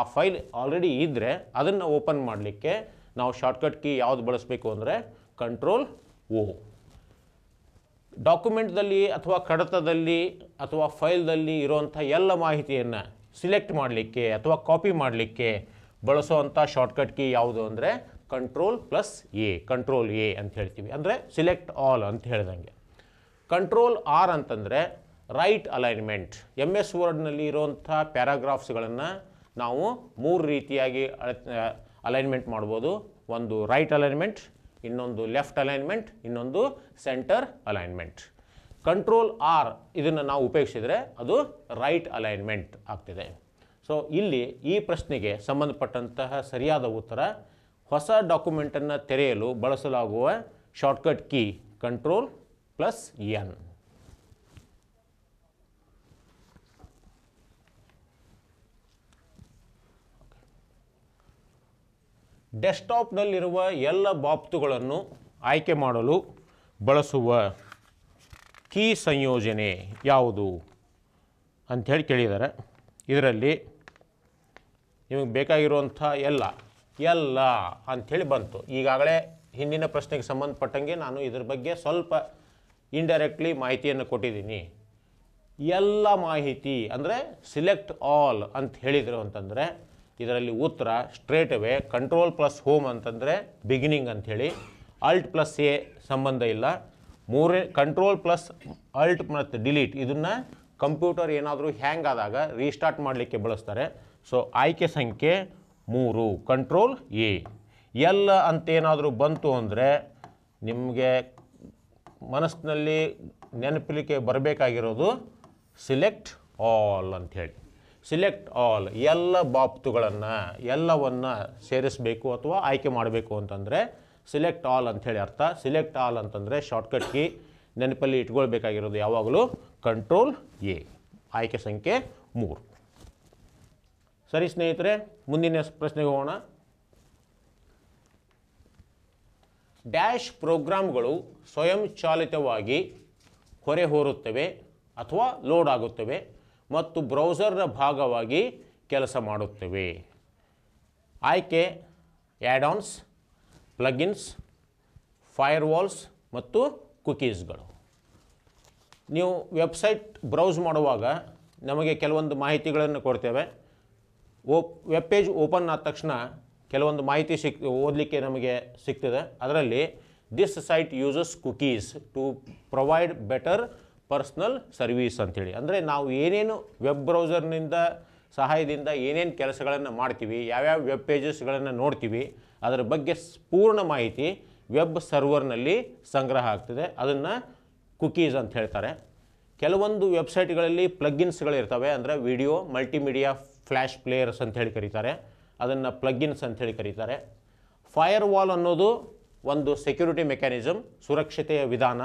ಆ ಫೈಲ್ ಆಲ್ರೆಡಿ ಇದ್ದರೆ ಅದನ್ನು ಓಪನ್ ಮಾಡಲಿಕ್ಕೆ ನಾವು ಶಾರ್ಟ್ಕಟ್ ಕೀ ಯಾವುದು ಬಳಸಬೇಕು ಅಂದರೆ ಕಂಟ್ರೋಲ್ ಓ ಡಾಕ್ಯುಮೆಂಟ್ದಲ್ಲಿ ಅಥವಾ ಕಡತದಲ್ಲಿ ಅಥವಾ ಫೈಲ್ದಲ್ಲಿ ಇರೋವಂಥ ಎಲ್ಲ ಮಾಹಿತಿಯನ್ನು ಸಿಲೆಕ್ಟ್ ಮಾಡಲಿಕ್ಕೆ ಅಥವಾ ಕಾಪಿ ಮಾಡಲಿಕ್ಕೆ ಬಳಸೋವಂಥ ಶಾರ್ಟ್ಕಟ್ ಕೀ ಯಾವುದು ಅಂದರೆ control plus A control A ಅಂತ ಹೇಳ್ತೀವಿ ಅಂದರೆ ಸಿಲೆಕ್ಟ್ ಆಲ್ ಅಂತ ಹೇಳ್ದಂಗೆ ಕಂಟ್ರೋಲ್ ಆರ್ ಅಂತಂದರೆ ರೈಟ್ ಅಲೈನ್ಮೆಂಟ್ ಎಮ್ ಎಸ್ ವರ್ಡ್ನಲ್ಲಿ ಇರೋಂಥ ಪ್ಯಾರಾಗ್ರಾಫ್ಸ್ಗಳನ್ನು ನಾವು ಮೂರು ರೀತಿಯಾಗಿ ಅಲೈನ್ಮೆಂಟ್ ಮಾಡ್ಬೋದು ಒಂದು ರೈಟ್ ಅಲೈನ್ಮೆಂಟ್ ಇನ್ನೊಂದು ಲೆಫ್ಟ್ ಅಲೈನ್ಮೆಂಟ್ ಇನ್ನೊಂದು ಸೆಂಟರ್ ಅಲೈನ್ಮೆಂಟ್ ಕಂಟ್ರೋಲ್ ಆರ್ ಇದನ್ನು ನಾವು ಉಪಯೋಗಿಸಿದರೆ ಅದು ರೈಟ್ ಅಲೈನ್ಮೆಂಟ್ ಆಗ್ತಿದೆ ಸೊ ಇಲ್ಲಿ ಈ ಪ್ರಶ್ನೆಗೆ ಸಂಬಂಧಪಟ್ಟಂತಹ ಸರಿಯಾದ ಉತ್ತರ ಹೊಸ ಡಾಕ್ಯುಮೆಂಟನ್ನು ತೆರೆಯಲು ಬಳಸಲಾಗುವ shortcut key control plus N ಡೆಸ್ಕ್ಟಾಪ್ನಲ್ಲಿರುವ ಎಲ್ಲ ಬಾಪ್ತುಗಳನ್ನು ಆಯ್ಕೆ ಮಾಡಲು ಬಳಸುವ ಕೀ ಸಂಯೋಜನೆ ಯಾವುದು ಅಂಥೇಳಿ ಕೇಳಿದ್ದಾರೆ ಇದರಲ್ಲಿ ನಿಮಗೆ ಬೇಕಾಗಿರುವಂಥ ಎಲ್ಲ ಎಲ್ಲ ಅಂಥೇಳಿ ಬಂತು ಈಗಾಗಲೇ ಹಿಂದಿನ ಪ್ರಶ್ನೆಗೆ ಸಂಬಂಧಪಟ್ಟಂಗೆ ನಾನು ಇದ್ರ ಬಗ್ಗೆ ಸ್ವಲ್ಪ ಇಂಡೈರೆಕ್ಟ್ಲಿ ಮಾಹಿತಿಯನ್ನು ಕೊಟ್ಟಿದ್ದೀನಿ ಎಲ್ಲ ಮಾಹಿತಿ ಅಂದರೆ ಸಿಲೆಕ್ಟ್ ಆಲ್ ಅಂತ ಹೇಳಿದರು ಅಂತಂದರೆ ಇದರಲ್ಲಿ ಉತ್ತರ straight way control plus home ಅಂತಂದರೆ ಬಿಗಿನಿಂಗ್ ಅಂಥೇಳಿ ಅಲ್ಟ್ ಪ್ಲಸ್ ಎ ಸಂಬಂಧ ಇಲ್ಲ ಮೂರೇ ಕಂಟ್ರೋಲ್ ಪ್ಲಸ್ ಅಲ್ಟ್ ಮತ್ತು ಡಿಲೀಟ್ ಇದನ್ನು ಕಂಪ್ಯೂಟರ್ ಏನಾದರೂ ಹ್ಯಾಂಗ್ ಆದಾಗ ರೀಸ್ಟಾರ್ಟ್ ಮಾಡಲಿಕ್ಕೆ ಬಳಸ್ತಾರೆ ಸೊ ಆಯ್ಕೆ ಸಂಖ್ಯೆ ಮೂರು ಕಂಟ್ರೋಲ್ ಎ ಎಲ್ಲ ಅಂತೇನಾದರೂ ಬಂತು ಅಂದರೆ ನಿಮಗೆ ಮನಸ್ಸಿನಲ್ಲಿ ನೆನಪಲಿಕ್ಕೆ ಬರಬೇಕಾಗಿರೋದು ಸಿಲೆಕ್ಟ್ ಆಲ್ ಅಂಥೇಳಿ ಸಿಲೆಕ್ಟ್ ಆಲ್ ಎಲ್ಲ ಬಾಪ್ತುಗಳನ್ನು ಎಲ್ಲವನ್ನು ಸೇರಿಸಬೇಕು ಅಥವಾ ಆಯ್ಕೆ ಮಾಡಬೇಕು ಅಂತಂದರೆ ಸಿಲೆಕ್ಟ್ ಆಲ್ ಅಂಥೇಳಿ ಅರ್ಥ ಸಿಲೆಕ್ಟ್ ಆಲ್ ಅಂತಂದರೆ ಶಾರ್ಟ್ಕಟ್ ನೆನಪಲ್ಲಿ ಇಟ್ಕೊಳ್ಬೇಕಾಗಿರೋದು ಯಾವಾಗಲೂ ಕಂಟ್ರೋಲ್ ಎ ಆಯ್ಕೆ ಸಂಖ್ಯೆ ಮೂರು ಸರಿ ಸ್ನೇಹಿತರೆ ಮುಂದಿನ ಪ್ರಶ್ನೆಗೆ ಹೋಗೋಣ ಡ್ಯಾಶ್ ಪ್ರೋಗ್ರಾಮ್ಗಳು ಸ್ವಯಂಚಾಲಿತವಾಗಿ ಹೊರೆ ಹೋರುತ್ತವೆ ಅಥವಾ ಲೋಡ್ ಆಗುತ್ತವೆ ಮತ್ತು ಬ್ರೌಸರ್ನ ಭಾಗವಾಗಿ ಕೆಲಸ ಮಾಡುತ್ತವೆ ಆಯ್ಕೆ ಆ್ಯಡಾನ್ಸ್ ಪ್ಲಗಿನ್ಸ್ ಫೈರ್ವಾಲ್ಸ್ ಮತ್ತು ಕುಕೀಸ್ಗಳು ನೀವು ವೆಬ್ಸೈಟ್ ಬ್ರೌಸ್ ಮಾಡುವಾಗ ನಮಗೆ ಕೆಲವೊಂದು ಮಾಹಿತಿಗಳನ್ನು ಕೊಡ್ತೇವೆ ಓಪ್ ವೆಬ್ ಪೇಜ್ ಓಪನ್ ಆದ ತಕ್ಷಣ ಕೆಲವೊಂದು ಮಾಹಿತಿ ಸಿಕ್ ಓದಲಿಕ್ಕೆ ನಮಗೆ ಸಿಗ್ತದೆ ಅದರಲ್ಲಿ this site uses cookies to provide better personal service ಅಂಥೇಳಿ ಅಂದರೆ ನಾವು ಏನೇನು ವೆಬ್ ಬ್ರೌಸರ್ನಿಂದ ಸಹಾಯದಿಂದ ಏನೇನು ಕೆಲಸಗಳನ್ನು ಮಾಡ್ತೀವಿ ಯಾವ್ಯಾವ ವೆಬ್ ಪೇಜಸ್ಗಳನ್ನು ನೋಡ್ತೀವಿ ಅದರ ಬಗ್ಗೆ ಪೂರ್ಣ ಮಾಹಿತಿ ವೆಬ್ ಸರ್ವರ್ನಲ್ಲಿ ಸಂಗ್ರಹ ಆಗ್ತದೆ ಅದನ್ನು ಕುಕೀಸ್ ಅಂತ ಹೇಳ್ತಾರೆ ಕೆಲವೊಂದು ವೆಬ್ಸೈಟ್ಗಳಲ್ಲಿ ಪ್ಲಗ್ಗಿನ್ಸ್ಗಳಿರ್ತವೆ ಅಂದರೆ ವಿಡಿಯೋ ಮಲ್ಟಿಮೀಡಿಯಾ ಫ್ಲ್ಯಾಶ್ ಪ್ಲೇಯರ್ಸ್ ಹೇಳಿ ಕರೀತಾರೆ ಅದನ್ನು ಪ್ಲಗ್ಗಿನ್ಸ್ ಹೇಳಿ ಕರೀತಾರೆ ಫೈರ್ ವಾಲ್ ಅನ್ನೋದು ಒಂದು ಸೆಕ್ಯೂರಿಟಿ ಮೆಕ್ಯಾನಿಸಮ್ ಸುರಕ್ಷತೆಯ ವಿಧಾನ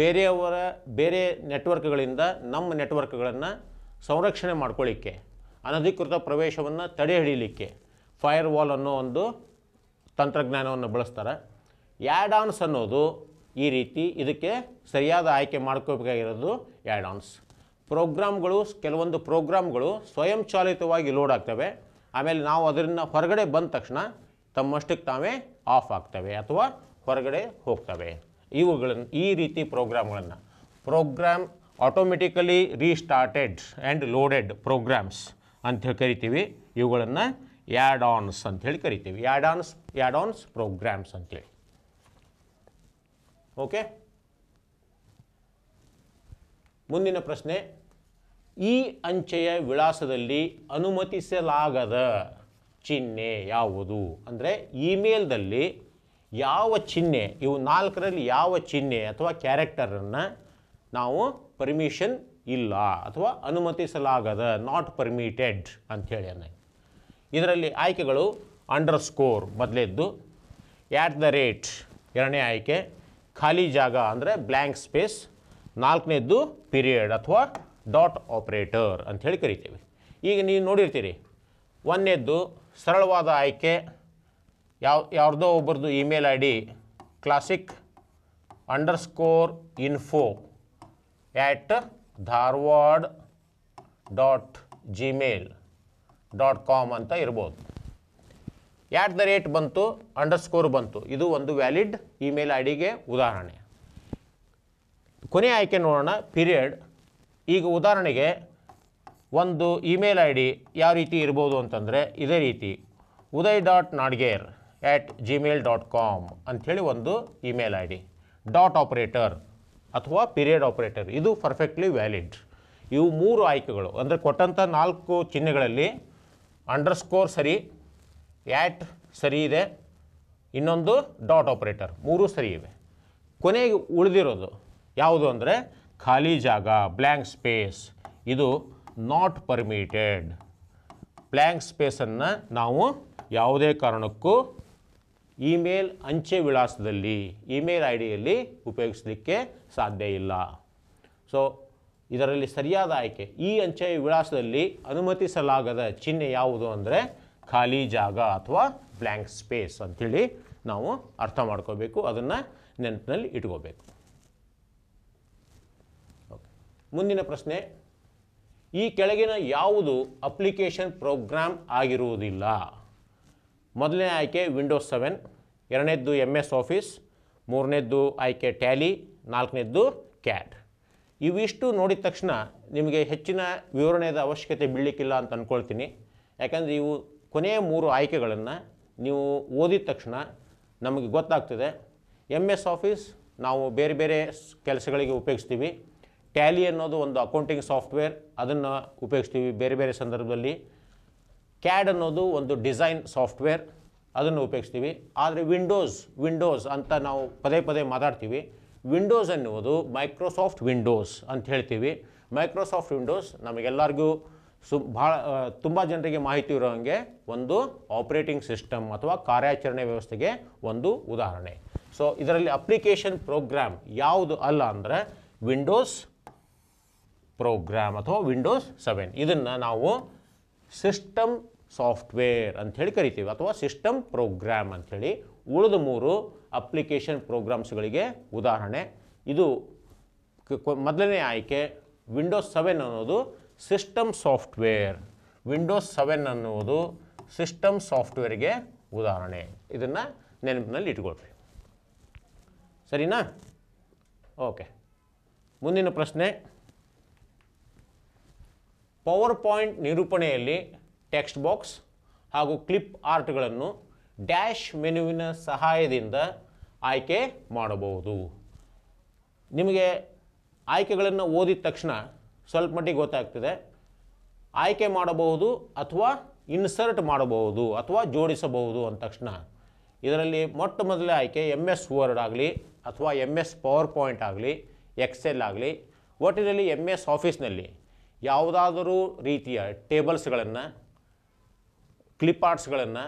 ಬೇರೆಯವರ ಬೇರೆ ನೆಟ್ವರ್ಕ್ಗಳಿಂದ ನಮ್ಮ ನೆಟ್ವರ್ಕ್ಗಳನ್ನು ಸಂರಕ್ಷಣೆ ಮಾಡ್ಕೊಳ್ಳಿಕ್ಕೆ ಅನಧಿಕೃತ ಪ್ರವೇಶವನ್ನು ತಡೆ ಫೈರ್ ವಾಲ್ ಅನ್ನೋ ಒಂದು ತಂತ್ರಜ್ಞಾನವನ್ನು ಬಳಸ್ತಾರೆ ಯಾಡಾನ್ಸ್ ಅನ್ನೋದು ಈ ರೀತಿ ಇದಕ್ಕೆ ಸರಿಯಾದ ಆಯ್ಕೆ ಮಾಡ್ಕೋಬೇಕಾಗಿರೋದು ಯಾಡಾನ್ಸ್ ಆನ್ಸ್ ಪ್ರೋಗ್ರಾಮ್ಗಳು ಕೆಲವೊಂದು ಪ್ರೋಗ್ರಾಮ್ಗಳು ಸ್ವಯಂಚಾಲಿತವಾಗಿ ಲೋಡ್ ಆಗ್ತವೆ ಆಮೇಲೆ ನಾವು ಅದರಿಂದ ಹೊರಗಡೆ ಬಂದ ತಕ್ಷಣ ತಮ್ಮಷ್ಟಕ್ಕೆ ತಾವೇ ಆಫ್ ಆಗ್ತವೆ ಅಥವಾ ಹೊರಗಡೆ ಹೋಗ್ತವೆ ಇವುಗಳನ್ನು ಈ ರೀತಿ ಪ್ರೋಗ್ರಾಮ್ಗಳನ್ನು program automatically restarted and loaded programs ಅಂತ ಕರಿತೀವಿ ಇವುಗಳನ್ನು ಆ್ಯಡ್ ಆನ್ಸ್ ಅಂಥೇಳಿ ಕರಿತೀವಿ add ons add ons programs ಅಂತೇಳಿ ಓಕೆ ಮುಂದಿನ ಪ್ರಶ್ನೆ ಈ ಅಂಚೆಯ ವಿಳಾಸದಲ್ಲಿ ಅನುಮತಿಸಲಾಗದ ಚಿಹ್ನೆ ಯಾವುದು ಅಂದರೆ ಇಮೇಲ್ದಲ್ಲಿ ಯಾವ ಚಿಹ್ನೆ ಇವು ನಾಲ್ಕರಲ್ಲಿ ಯಾವ ಚಿಹ್ನೆ ಅಥವಾ ಕ್ಯಾರೆಕ್ಟರನ್ನು ನಾವು ಪರ್ಮಿಷನ್ ಇಲ್ಲ ಅಥವಾ ಅನುಮತಿಸಲಾಗದ ನಾಟ್ ಪರ್ಮಿಟೆಡ್ ಅಂಥೇಳಿ ಅನ್ನ ಇದರಲ್ಲಿ ಆಯ್ಕೆಗಳು ಅಂಡರ್ ಸ್ಕೋರ್ ಮೊದಲೇದ್ದು ಆ್ಯಟ್ ದ ರೇಟ್ ಎರಡನೇ ಆಯ್ಕೆ ಖಾಲಿ ಜಾಗ ಅಂದರೆ ಬ್ಲ್ಯಾಂಕ್ ಸ್ಪೇಸ್ ನಾಲ್ಕನೇದ್ದು ಪಿರಿಯಡ್ ಅಥವಾ ಡಾಟ್ ಆಪ್ರೇಟರ್ ಹೇಳಿ ಕರಿತೇವೆ ಈಗ ನೀವು ನೋಡಿರ್ತೀರಿ ಒಂದನೇದ್ದು ಸರಳವಾದ ಆಯ್ಕೆ ಯಾವ ಯಾರ್ದೋ ಒಬ್ಬರದ್ದು email I D classic underscore info at Dharwad dot Gmail dot com ಅಂತ ಇರ್ಬೋದು ಆ್ಯಟ್ ದ ರೇಟ್ ಬಂತು ಅಂಡರ್ಸ್ಕೋರ್ ಬಂತು ಇದು ಒಂದು ವ್ಯಾಲಿಡ್ ಇಮೇಲ್ ಐ ಡಿಗೆ ಉದಾಹರಣೆ ಕೊನೆ ಆಯ್ಕೆ ನೋಡೋಣ ಪೀರಿಯಡ್ ಈಗ ಉದಾಹರಣೆಗೆ ಒಂದು ಇಮೇಲ್ ಐ ಡಿ ಯಾವ ರೀತಿ ಇರ್ಬೋದು ಅಂತಂದರೆ ಇದೇ ರೀತಿ Uday dot Nadger at Gmail dot com ಅಂಥೇಳಿ ಒಂದು email I D dot operator ಅಥವಾ ಪೀರಿಯಡ್ ಆಪ್ರೇಟರ್ ಇದು ಪರ್ಫೆಕ್ಟ್ಲಿ ವ್ಯಾಲಿಡ್ ಇವು ಮೂರು ಆಯ್ಕೆಗಳು ಅಂದರೆ ಕೊಟ್ಟಂಥ ನಾಲ್ಕು ಚಿಹ್ನೆಗಳಲ್ಲಿ ಅಂಡರ್ಸ್ಕೋರ್ ಸರಿ ಆ್ಯಟ್ ಸರಿ ಇದೆ ಇನ್ನೊಂದು ಡಾಟ್ ಆಪ್ರೇಟರ್ ಮೂರು ಸರಿ ಇವೆ ಕೊನೆಗೆ ಉಳಿದಿರೋದು ಯಾವುದು ಅಂದರೆ ಖಾಲಿ ಜಾಗ ಬ್ಲ್ಯಾಂಕ್ ಸ್ಪೇಸ್ ಇದು ನಾಟ್ ಪರ್ಮಿಟೆಡ್ ಬ್ಲ್ಯಾಂಕ್ ಸ್ಪೇಸನ್ನು ನಾವು ಯಾವುದೇ ಕಾರಣಕ್ಕೂ ಇಮೇಲ್ ಅಂಚೆ ವಿಳಾಸದಲ್ಲಿ ಇಮೇಲ್ ಐ ಡಿಯಲ್ಲಿ ಉಪಯೋಗಿಸಲಿಕ್ಕೆ ಸಾಧ್ಯ ಇಲ್ಲ ಸೊ ಇದರಲ್ಲಿ ಸರಿಯಾದ ಆಯ್ಕೆ ಈ ಅಂಚೆ ವಿಳಾಸದಲ್ಲಿ ಅನುಮತಿಸಲಾಗದ ಚಿಹ್ನೆ ಯಾವುದು ಅಂದರೆ ಖಾಲಿ ಜಾಗ ಅಥವಾ ಬ್ಲ್ಯಾಂಕ್ ಸ್ಪೇಸ್ ಅಂಥೇಳಿ ನಾವು ಅರ್ಥ ಮಾಡ್ಕೋಬೇಕು ಅದನ್ನು ನೆನಪಿನಲ್ಲಿ ಇಟ್ಕೋಬೇಕು ಮುಂದಿನ ಪ್ರಶ್ನೆ ಈ ಕೆಳಗಿನ ಯಾವುದು ಅಪ್ಲಿಕೇಶನ್ ಪ್ರೋಗ್ರಾಮ್ ಆಗಿರುವುದಿಲ್ಲ ಮೊದಲನೇ ಆಯ್ಕೆ ವಿಂಡೋಸ್ ಸೆವೆನ್ ಎರಡನೇದ್ದು ಎಮ್ ಎಸ್ ಆಫೀಸ್ ಮೂರನೇದ್ದು ಆಯ್ಕೆ ಟ್ಯಾಲಿ ನಾಲ್ಕನೇದ್ದು ಕ್ಯಾಟ್ ಇವಿಷ್ಟು ನೋಡಿದ ತಕ್ಷಣ ನಿಮಗೆ ಹೆಚ್ಚಿನ ವಿವರಣೆಯ ಅವಶ್ಯಕತೆ ಬೀಳಲಿಕ್ಕಿಲ್ಲ ಅಂತ ಅಂದ್ಕೊಳ್ತೀನಿ ಯಾಕಂದರೆ ಇವು ಕೊನೆಯ ಮೂರು ಆಯ್ಕೆಗಳನ್ನು ನೀವು ಓದಿದ ತಕ್ಷಣ ನಮಗೆ ಗೊತ್ತಾಗ್ತದೆ ಎಮ್ ಎಸ್ ಆಫೀಸ್ ನಾವು ಬೇರೆ ಬೇರೆ ಕೆಲಸಗಳಿಗೆ ಉಪಯೋಗಿಸ್ತೀವಿ ಟ್ಯಾಲಿ ಅನ್ನೋದು ಒಂದು ಅಕೌಂಟಿಂಗ್ ಸಾಫ್ಟ್ವೇರ್ ಅದನ್ನು ಉಪಯೋಗಿಸ್ತೀವಿ ಬೇರೆ ಬೇರೆ ಸಂದರ್ಭದಲ್ಲಿ ಕ್ಯಾಡ್ ಅನ್ನೋದು ಒಂದು ಡಿಸೈನ್ ಸಾಫ್ಟ್ವೇರ್ ಅದನ್ನು ಉಪಯೋಗಿಸ್ತೀವಿ ಆದರೆ ವಿಂಡೋಸ್ ವಿಂಡೋಸ್ ಅಂತ ನಾವು ಪದೇ ಪದೇ ಮಾತಾಡ್ತೀವಿ ವಿಂಡೋಸ್ ಅನ್ನುವುದು ಮೈಕ್ರೋಸಾಫ್ಟ್ ವಿಂಡೋಸ್ ಅಂತ ಹೇಳ್ತೀವಿ ಮೈಕ್ರೋಸಾಫ್ಟ್ ವಿಂಡೋಸ್ ನಮಗೆಲ್ಲರಿಗೂ ಸು ಭಾಳ ತುಂಬ ಜನರಿಗೆ ಮಾಹಿತಿ ಇರೋ ಹಾಗೆ ಒಂದು ಆಪ್ರೇಟಿಂಗ್ ಸಿಸ್ಟಮ್ ಅಥವಾ ಕಾರ್ಯಾಚರಣೆ ವ್ಯವಸ್ಥೆಗೆ ಒಂದು ಉದಾಹರಣೆ ಸೊ ಇದರಲ್ಲಿ ಅಪ್ಲಿಕೇಶನ್ ಪ್ರೋಗ್ರಾಮ್ ಯಾವುದು ಅಲ್ಲ ಅಂದರೆ ವಿಂಡೋಸ್ ಪ್ರೋಗ್ರಾಮ್ ಅಥವಾ ವಿಂಡೋಸ್ ಸೆವೆನ್ ಇದನ್ನು ನಾವು ಸಿಸ್ಟಮ್ ಸಾಫ್ಟ್ವೇರ್ ಅಂಥೇಳಿ ಕರಿತೀವಿ ಅಥವಾ ಸಿಸ್ಟಮ್ ಪ್ರೋಗ್ರಾಮ್ ಅಂಥೇಳಿ ಉಳಿದ ಮೂರು ಅಪ್ಲಿಕೇಶನ್ ಪ್ರೋಗ್ರಾಮ್ಸ್ಗಳಿಗೆ ಉದಾಹರಣೆ ಇದು ಮೊದಲನೇ ಆಯ್ಕೆ ವಿಂಡೋಸ್ ಸೆವೆನ್ ಅನ್ನೋದು ಸಿಸ್ಟಮ್ ಸಾಫ್ಟ್ವೇರ್ ವಿಂಡೋಸ್ ಸೆವೆನ್ ಅನ್ನುವುದು ಸಿಸ್ಟಮ್ ಸಾಫ್ಟ್ವೇರ್ಗೆ ಉದಾಹರಣೆ ಇದನ್ನು ನೆನಪಿನಲ್ಲಿ ಇಟ್ಕೊಳ್ರಿ ಸರಿನಾ ಓಕೆ ಮುಂದಿನ ಪ್ರಶ್ನೆ ಪವರ್ ಪಾಯಿಂಟ್ ನಿರೂಪಣೆಯಲ್ಲಿ ಟೆಕ್ಸ್ಟ್ ಬಾಕ್ಸ್ ಹಾಗೂ ಕ್ಲಿಪ್ ಆರ್ಟ್ಗಳನ್ನು ಡ್ಯಾಶ್ ಮೆನುವಿನ ಸಹಾಯದಿಂದ ಆಯ್ಕೆ ಮಾಡಬಹುದು ನಿಮಗೆ ಆಯ್ಕೆಗಳನ್ನು ಓದಿದ ತಕ್ಷಣ ಸ್ವಲ್ಪ ಮಟ್ಟಿಗೆ ಗೊತ್ತಾಗ್ತದೆ ಆಯ್ಕೆ ಮಾಡಬಹುದು ಅಥವಾ ಇನ್ಸರ್ಟ್ ಮಾಡಬಹುದು ಅಥವಾ ಜೋಡಿಸಬಹುದು ಅಂದ ತಕ್ಷಣ ಇದರಲ್ಲಿ ಮೊಟ್ಟ ಮೊದಲೇ ಆಯ್ಕೆ ಎಮ್ ಎಸ್ ವರ್ಡ್ ಆಗಲಿ ಅಥವಾ ಎಮ್ ಎಸ್ ಪವರ್ ಪಾಯಿಂಟ್ ಆಗಲಿ ಎಕ್ಸೆಲ್ ಆಗಲಿ ಒಟ್ಟಿನಲ್ಲಿ ಎಮ್ ಎಸ್ ಆಫೀಸ್ನಲ್ಲಿ ಯಾವುದಾದರೂ ರೀತಿಯ ಟೇಬಲ್ಸ್ಗಳನ್ನು ಕ್ಲಿಪ್ ಆರ್ಟ್ಸ್ಗಳನ್ನು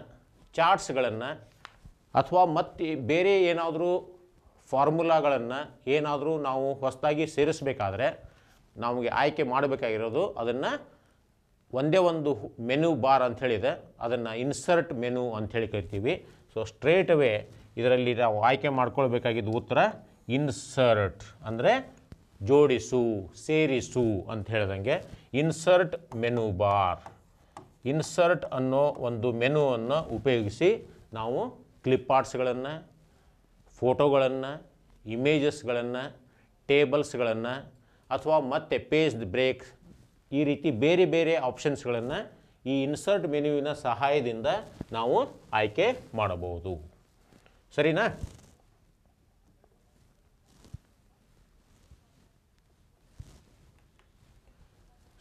ಚಾರ್ಟ್ಸ್ಗಳನ್ನು ಅಥವಾ ಮತ್ತೆ ಬೇರೆ ಏನಾದರೂ ಫಾರ್ಮುಲಾಗಳನ್ನು ಏನಾದರೂ ನಾವು ಹೊಸದಾಗಿ ಸೇರಿಸಬೇಕಾದ್ರೆ ನಮಗೆ ಆಯ್ಕೆ ಮಾಡಬೇಕಾಗಿರೋದು ಅದನ್ನು ಒಂದೇ ಒಂದು ಮೆನು ಬಾರ್ ಅಂಥೇಳಿದೆ ಅದನ್ನು ಇನ್ಸರ್ಟ್ ಮೆನು ಅಂಥೇಳಿ ಕರಿತೀವಿ ಸೊ ಸ್ಟ್ರೇಟ್ ವೇ ಇದರಲ್ಲಿ ನಾವು ಆಯ್ಕೆ ಮಾಡ್ಕೊಳ್ಬೇಕಾಗಿದ್ದು ಉತ್ತರ ಇನ್ಸರ್ಟ್ ಅಂದರೆ ಜೋಡಿಸು ಸೇರಿಸು ಅಂತ ಹೇಳ್ದಂಗೆ ಇನ್ಸರ್ಟ್ ಮೆನು ಬಾರ್ ಇನ್ಸರ್ಟ್ ಅನ್ನೋ ಒಂದು ಮೆನುವನ್ನು ಉಪಯೋಗಿಸಿ ನಾವು ಕ್ಲಿಪ್ ಆರ್ಟ್ಸ್ಗಳನ್ನು ಫೋಟೋಗಳನ್ನು ಇಮೇಜಸ್ಗಳನ್ನು ಟೇಬಲ್ಸ್ಗಳನ್ನು ಅಥವಾ ಮತ್ತೆ ಪೇಜ್ ಬ್ರೇಕ್ ಈ ರೀತಿ ಬೇರೆ ಬೇರೆ ಆಪ್ಷನ್ಸ್ಗಳನ್ನು ಈ ಇನ್ಸರ್ಟ್ ಮೆನುವಿನ ಸಹಾಯದಿಂದ ನಾವು ಆಯ್ಕೆ ಮಾಡಬಹುದು ಸರಿನಾ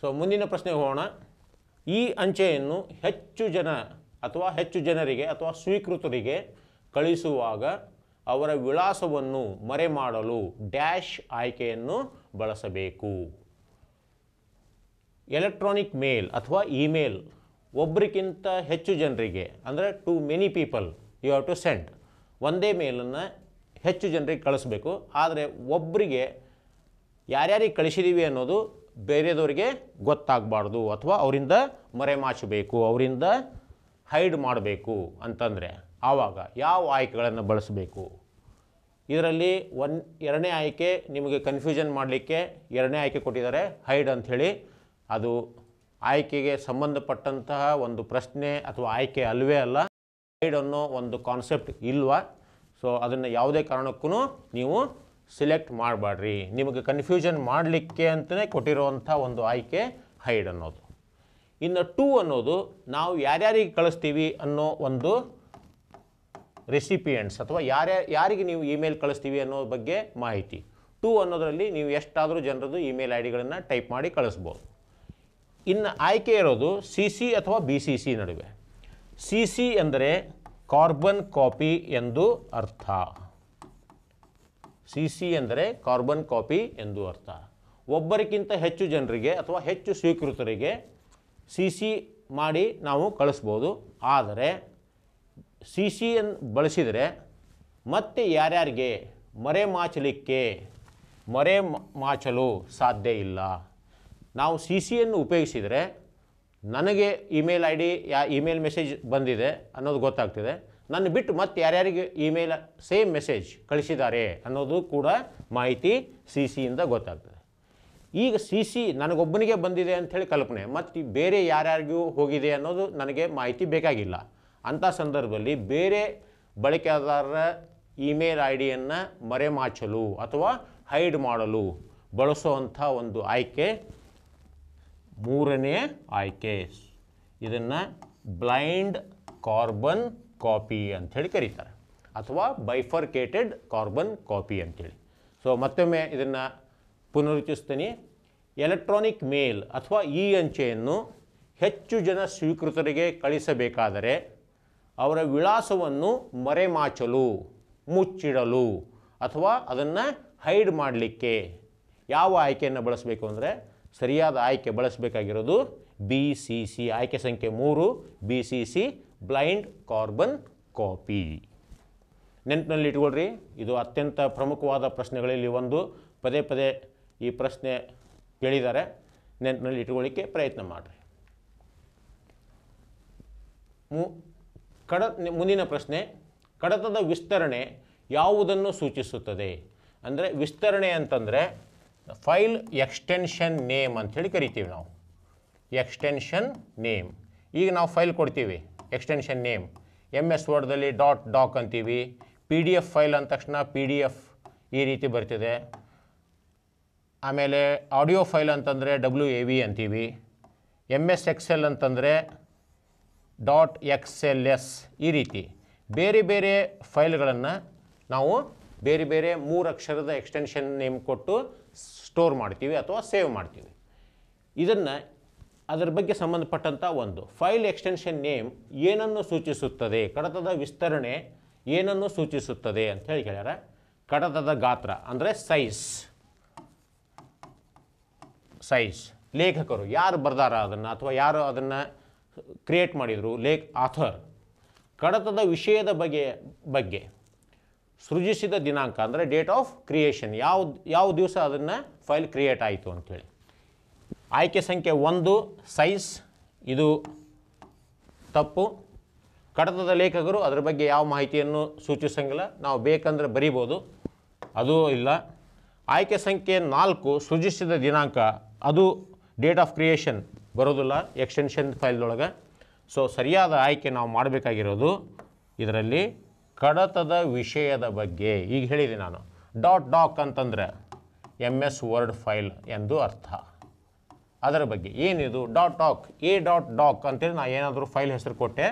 ಸೊ ಮುಂದಿನ ಪ್ರಶ್ನೆಗೆ ಹೋಗೋಣ ಈ ಅಂಚೆಯನ್ನು ಹೆಚ್ಚು ಜನ ಅಥವಾ ಹೆಚ್ಚು ಜನರಿಗೆ ಅಥವಾ ಸ್ವೀಕೃತರಿಗೆ ಕಳಿಸುವಾಗ ಅವರ ವಿಳಾಸವನ್ನು ಮರೆ ಮಾಡಲು ಡ್ಯಾಶ್ ಆಯ್ಕೆಯನ್ನು ಬಳಸಬೇಕು ಎಲೆಕ್ಟ್ರಾನಿಕ್ ಮೇಲ್ ಅಥವಾ ಇಮೇಲ್ ಒಬ್ಬರಿಗಿಂತ ಹೆಚ್ಚು ಜನರಿಗೆ ಅಂದರೆ to many people you have to send ಒಂದೇ ಮೇಲನ್ನು ಹೆಚ್ಚು ಜನರಿಗೆ ಕಳಿಸ್ಬೇಕು ಆದರೆ ಒಬ್ಬರಿಗೆ ಯಾರ್ಯಾರಿಗೆ ಕಳಿಸಿದ್ದೀವಿ ಅನ್ನೋದು ಬೇರೆಯವರಿಗೆ ಗೊತ್ತಾಗಬಾರ್ದು ಅಥವಾ ಅವರಿಂದ ಮರೆಮಾಚಬೇಕು ಅವರಿಂದ ಹೈಡ್ ಮಾಡಬೇಕು ಅಂತಂದರೆ ಆವಾಗ ಯಾವ ಆಯ್ಕೆಗಳನ್ನು ಬಳಸಬೇಕು ಇದರಲ್ಲಿ ಒನ್ ಎರಡನೇ ಆಯ್ಕೆ ನಿಮಗೆ ಕನ್ಫ್ಯೂಷನ್ ಮಾಡಲಿಕ್ಕೆ ಎರಡನೇ ಆಯ್ಕೆ ಕೊಟ್ಟಿದ್ದಾರೆ ಹೈಡ್ ಅಂಥೇಳಿ ಅದು ಆಯ್ಕೆಗೆ ಸಂಬಂಧಪಟ್ಟಂತಹ ಒಂದು ಪ್ರಶ್ನೆ ಅಥವಾ ಆಯ್ಕೆ ಅಲ್ಲವೇ ಅಲ್ಲ ಹೈಡ್ ಅನ್ನೋ ಒಂದು ಕಾನ್ಸೆಪ್ಟ್ ಇಲ್ವಾ ಸೊ ಅದನ್ನು ಯಾವುದೇ ಕಾರಣಕ್ಕೂ ನೀವು ಸಿಲೆಕ್ಟ್ ಮಾಡಬೇಡ್ರಿ ನಿಮಗೆ ಕನ್ಫ್ಯೂಷನ್ ಮಾಡಲಿಕ್ಕೆ ಅಂತಲೇ ಕೊಟ್ಟಿರುವಂಥ ಒಂದು ಆಯ್ಕೆ ಹೈಡ್ ಅನ್ನೋದು ಇನ್ನು ಟೂ ಅನ್ನೋದು ನಾವು ಯಾರ್ಯಾರಿಗೆ ಕಳಿಸ್ತೀವಿ ಅನ್ನೋ ಒಂದು ರೆಸಿಪಿಯೆಂಟ್ಸ್ ಅಥವಾ ಯಾರ್ಯಾರು ಯಾರಿಗೆ ನೀವು ಇಮೇಲ್ ಕಳಿಸ್ತೀವಿ ಅನ್ನೋ ಬಗ್ಗೆ ಮಾಹಿತಿ ಟೂ ಅನ್ನೋದರಲ್ಲಿ ನೀವು ಎಷ್ಟಾದರೂ ಜನರದು ಇಮೇಲ್ ಐ ಡಿಗಳನ್ನು ಟೈಪ್ ಮಾಡಿ ಕಳಿಸ್ಬೋದು ಇನ್ನು ಆಯ್ಕೆ ಇರೋದು ಸಿ ಸಿ ಅಥವಾ ಬಿ ಸಿ ಸಿ ನಡುವೆ ಸಿ ಸಿ ಅಂದರೆ ಕಾರ್ಬನ್ ಕಾಪಿ ಎಂದು ಅರ್ಥ ಸಿ ಸಿ ಅಂದರೆ ಕಾರ್ಬನ್ ಕಾಪಿ ಎಂದು ಅರ್ಥ ಒಬ್ಬರಿಗಿಂತ ಹೆಚ್ಚು ಜನರಿಗೆ ಅಥವಾ ಹೆಚ್ಚು ಸ್ವೀಕೃತರಿಗೆ ಸಿ ಸಿ ಮಾಡಿ ನಾವು ಕಳಿಸ್ಬೋದು ಆದರೆ ಸಿ ಸಿಯನ್ನು ಬಳಸಿದರೆ ಮತ್ತೆ ಯಾರ್ಯಾರಿಗೆ ಮರೆ ಮಾಚಲಿಕ್ಕೆ ಮರೆ ಮಾಚಲು ಸಾಧ್ಯ ಇಲ್ಲ ನಾವು ಸಿ ಸಿಯನ್ನು ಉಪಯೋಗಿಸಿದರೆ ನನಗೆ ಇಮೇಲ್ ಐ ಡಿ ಯಾ ಇಮೇಲ್ ಮೆಸೇಜ್ ಬಂದಿದೆ ಅನ್ನೋದು ಗೊತ್ತಾಗ್ತಿದೆ ನನ್ನ ಬಿಟ್ಟು ಮತ್ತೆ ಯಾರ್ಯಾರಿಗೆ ಇಮೇಲ್ ಸೇಮ್ ಮೆಸೇಜ್ ಕಳಿಸಿದ್ದಾರೆ ಅನ್ನೋದು ಕೂಡ ಮಾಹಿತಿ ಸಿ ಸಿಯಿಂದ ಗೊತ್ತಾಗ್ತದೆ ಈಗ ಸಿ ಸಿ ನನಗೊಬ್ಬನಿಗೆ ಬಂದಿದೆ ಅಂಥೇಳಿ ಕಲ್ಪನೆ ಮತ್ತು ಬೇರೆ ಯಾರ್ಯಾರಿಗೂ ಹೋಗಿದೆ ಅನ್ನೋದು ನನಗೆ ಮಾಹಿತಿ ಬೇಕಾಗಿಲ್ಲ ಅಂಥ ಸಂದರ್ಭದಲ್ಲಿ ಬೇರೆ ಬಳಕೆದಾರರ ಇಮೇಲ್ ಐ ಡಿಯನ್ನು ಮರೆಮಾಚಲು ಅಥವಾ ಹೈಡ್ ಮಾಡಲು ಬಳಸುವಂಥ ಒಂದು ಆಯ್ಕೆ ಮೂರನೇ ಆಯ್ಕೆ ಇದನ್ನು ಬ್ಲೈಂಡ್ ಕಾರ್ಬನ್ ಕಾಪಿ ಅಂಥೇಳಿ ಕರೀತಾರೆ ಅಥವಾ ಬೈಫರ್ಕೇಟೆಡ್ ಕಾರ್ಬನ್ ಕಾಪಿ ಅಂಥೇಳಿ ಸೊ ಮತ್ತೊಮ್ಮೆ ಇದನ್ನು ಪುನರುಚಿಸ್ತೀನಿ ಎಲೆಕ್ಟ್ರಾನಿಕ್ ಮೇಲ್ ಅಥವಾ ಇ ಅಂಚೆಯನ್ನು ಹೆಚ್ಚು ಜನ ಸ್ವೀಕೃತರಿಗೆ ಕಳಿಸಬೇಕಾದರೆ ಅವರ ವಿಳಾಸವನ್ನು ಮರೆಮಾಚಲು ಮುಚ್ಚಿಡಲು ಅಥವಾ ಅದನ್ನು ಹೈಡ್ ಮಾಡಲಿಕ್ಕೆ ಯಾವ ಆಯ್ಕೆಯನ್ನು ಬಳಸಬೇಕು ಅಂದರೆ ಸರಿಯಾದ ಆಯ್ಕೆ ಬಳಸಬೇಕಾಗಿರೋದು ಬಿ ಸಿ ಸಿ ಆಯ್ಕೆ ಸಂಖ್ಯೆ ಮೂರು B C C blind carbon copy ನೆನಪಿನಲ್ಲಿ ಇಟ್ಕೊಳ್ರಿ ಇದು ಅತ್ಯಂತ ಪ್ರಮುಖವಾದ ಪ್ರಶ್ನೆಗಳಲ್ಲಿ ಒಂದು ಪದೇ ಪದೇ ಈ ಪ್ರಶ್ನೆ ಕೇಳಿದ್ದಾರೆ ನೆನಪಿನಲ್ಲಿ ಇಟ್ಕೊಳ್ಳಿಕ್ಕೆ ಪ್ರಯತ್ನ ಮಾಡಿರಿ ಮು ಕಡ ಮುಂದಿನ ಪ್ರಶ್ನೆ ಕಡತದ ವಿಸ್ತರಣೆ ಯಾವುದನ್ನು ಸೂಚಿಸುತ್ತದೆ ಅಂದರೆ ವಿಸ್ತರಣೆ ಅಂತಂದರೆ ಫೈಲ್ ಎಕ್ಸ್ಟೆನ್ಷನ್ ನೇಮ್ ಅಂಥೇಳಿ ಕರಿತೀವಿ ನಾವು ಎಕ್ಸ್ಟೆನ್ಷನ್ ನೇಮ್ ಈಗ ನಾವು ಫೈಲ್ ಕೊಡ್ತೀವಿ ಎಕ್ಸ್ಟೆನ್ಷನ್ ನೇಮ್ ಎಮ್ ಎಸ್ ವರ್ಡ್ದಲ್ಲಿ ಡಾಟ್ ಡಾಕ್ ಅಂತೀವಿ ಪಿ ಡಿ ಎಫ್ ಫೈಲ್ ಅಂದ ತಕ್ಷಣ ಪಿ ಡಿ ಎಫ್ ಈ ರೀತಿ ಬರ್ತಿದೆ ಆಮೇಲೆ ಆಡಿಯೋ ಫೈಲ್ ಅಂತಂದರೆ ಡಬ್ಲ್ಯೂ ಎ ವಿ ಅಂತೀವಿ ಎಮ್ ಎಸ್ ಎಕ್ಸ್ ಎಲ್ ಅಂತಂದರೆ ಡಾಟ್ ಎಕ್ಸ್ ಎಲ್ ಎಸ್ ಈ ರೀತಿ ಬೇರೆ ಬೇರೆ ಫೈಲ್ಗಳನ್ನು ನಾವು ಬೇರೆ ಬೇರೆ ಮೂರು ಅಕ್ಷರದ ಎಕ್ಸ್ಟೆನ್ಷನ್ ನೇಮ್ ಕೊಟ್ಟು ಸ್ಟೋರ್ ಮಾಡ್ತೀವಿ ಅಥವಾ ಸೇವ್ ಮಾಡ್ತೀವಿ ಇದನ್ನು ಅದರ ಬಗ್ಗೆ ಸಂಬಂಧಪಟ್ಟಂಥ ಒಂದು ಫೈಲ್ ಎಕ್ಸ್ಟೆನ್ಷನ್ ನೇಮ್ ಏನನ್ನು ಸೂಚಿಸುತ್ತದೆ ಕಡತದ ವಿಸ್ತರಣೆ ಏನನ್ನು ಸೂಚಿಸುತ್ತದೆ ಅಂತ ಹೇಳಿ ಕೇಳ್ಯಾರ ಕಡತದ ಗಾತ್ರ ಅಂದರೆ ಸೈಜ್ ಸೈಜ್ ಲೇಖಕರು ಯಾರು ಬರ್ದಾರ ಅದನ್ನು ಅಥವಾ ಯಾರು ಅದನ್ನು ಕ್ರಿಯೇಟ್ ಮಾಡಿದರು ಲೇಖ್ ಆಥರ್ ಕಡತದ ವಿಷಯದ ಬಗ್ಗೆ ಬಗ್ಗೆ ಸೃಜಿಸಿದ ದಿನಾಂಕ ಅಂದರೆ ಡೇಟ್ ಆಫ್ ಕ್ರಿಯೇಷನ್ ಯಾವ ಯಾವ ದಿವಸ ಅದನ್ನು ಫೈಲ್ ಕ್ರಿಯೇಟ್ ಆಯಿತು ಅಂಥೇಳಿ ಆಯ್ಕೆ ಸಂಖ್ಯೆ ಒಂದು ಸೈಜ್ ಇದು ತಪ್ಪು ಕಡತದ ಲೇಖಕರು ಅದರ ಬಗ್ಗೆ ಯಾವ ಮಾಹಿತಿಯನ್ನು ಸೂಚಿಸಂಗಿಲ್ಲ ನಾವು ಬೇಕಂದರೆ ಬರಿಬೋದು ಅದು ಇಲ್ಲ ಆಯ್ಕೆ ಸಂಖ್ಯೆ ನಾಲ್ಕು ಸೂಚಿಸಿದ ದಿನಾಂಕ ಅದು ಡೇಟ್ ಆಫ್ ಕ್ರಿಯೇಷನ್ ಬರೋದಿಲ್ಲ ಎಕ್ಸ್ಟೆನ್ಷನ್ ಫೈಲ್ದೊಳಗೆ ಸೊ ಸರಿಯಾದ ಆಯ್ಕೆ ನಾವು ಮಾಡಬೇಕಾಗಿರೋದು ಇದರಲ್ಲಿ ಕಡತದ ವಿಷಯದ ಬಗ್ಗೆ ಈಗ ಹೇಳಿದೆ ನಾನು ಡಾಟ್ ಡಾಕ್ ಅಂತಂದರೆ ಎಮ್ ಎಸ್ ವರ್ಡ್ ಫೈಲ್ ಎಂದು ಅರ್ಥ ಅದರ ಬಗ್ಗೆ ಏನಿದು dot doc A dot doc ಅಂತೇಳಿ ನಾನು ಏನಾದರೂ ಫೈಲ್ ಹೆಸರು ಕೊಟ್ಟೆ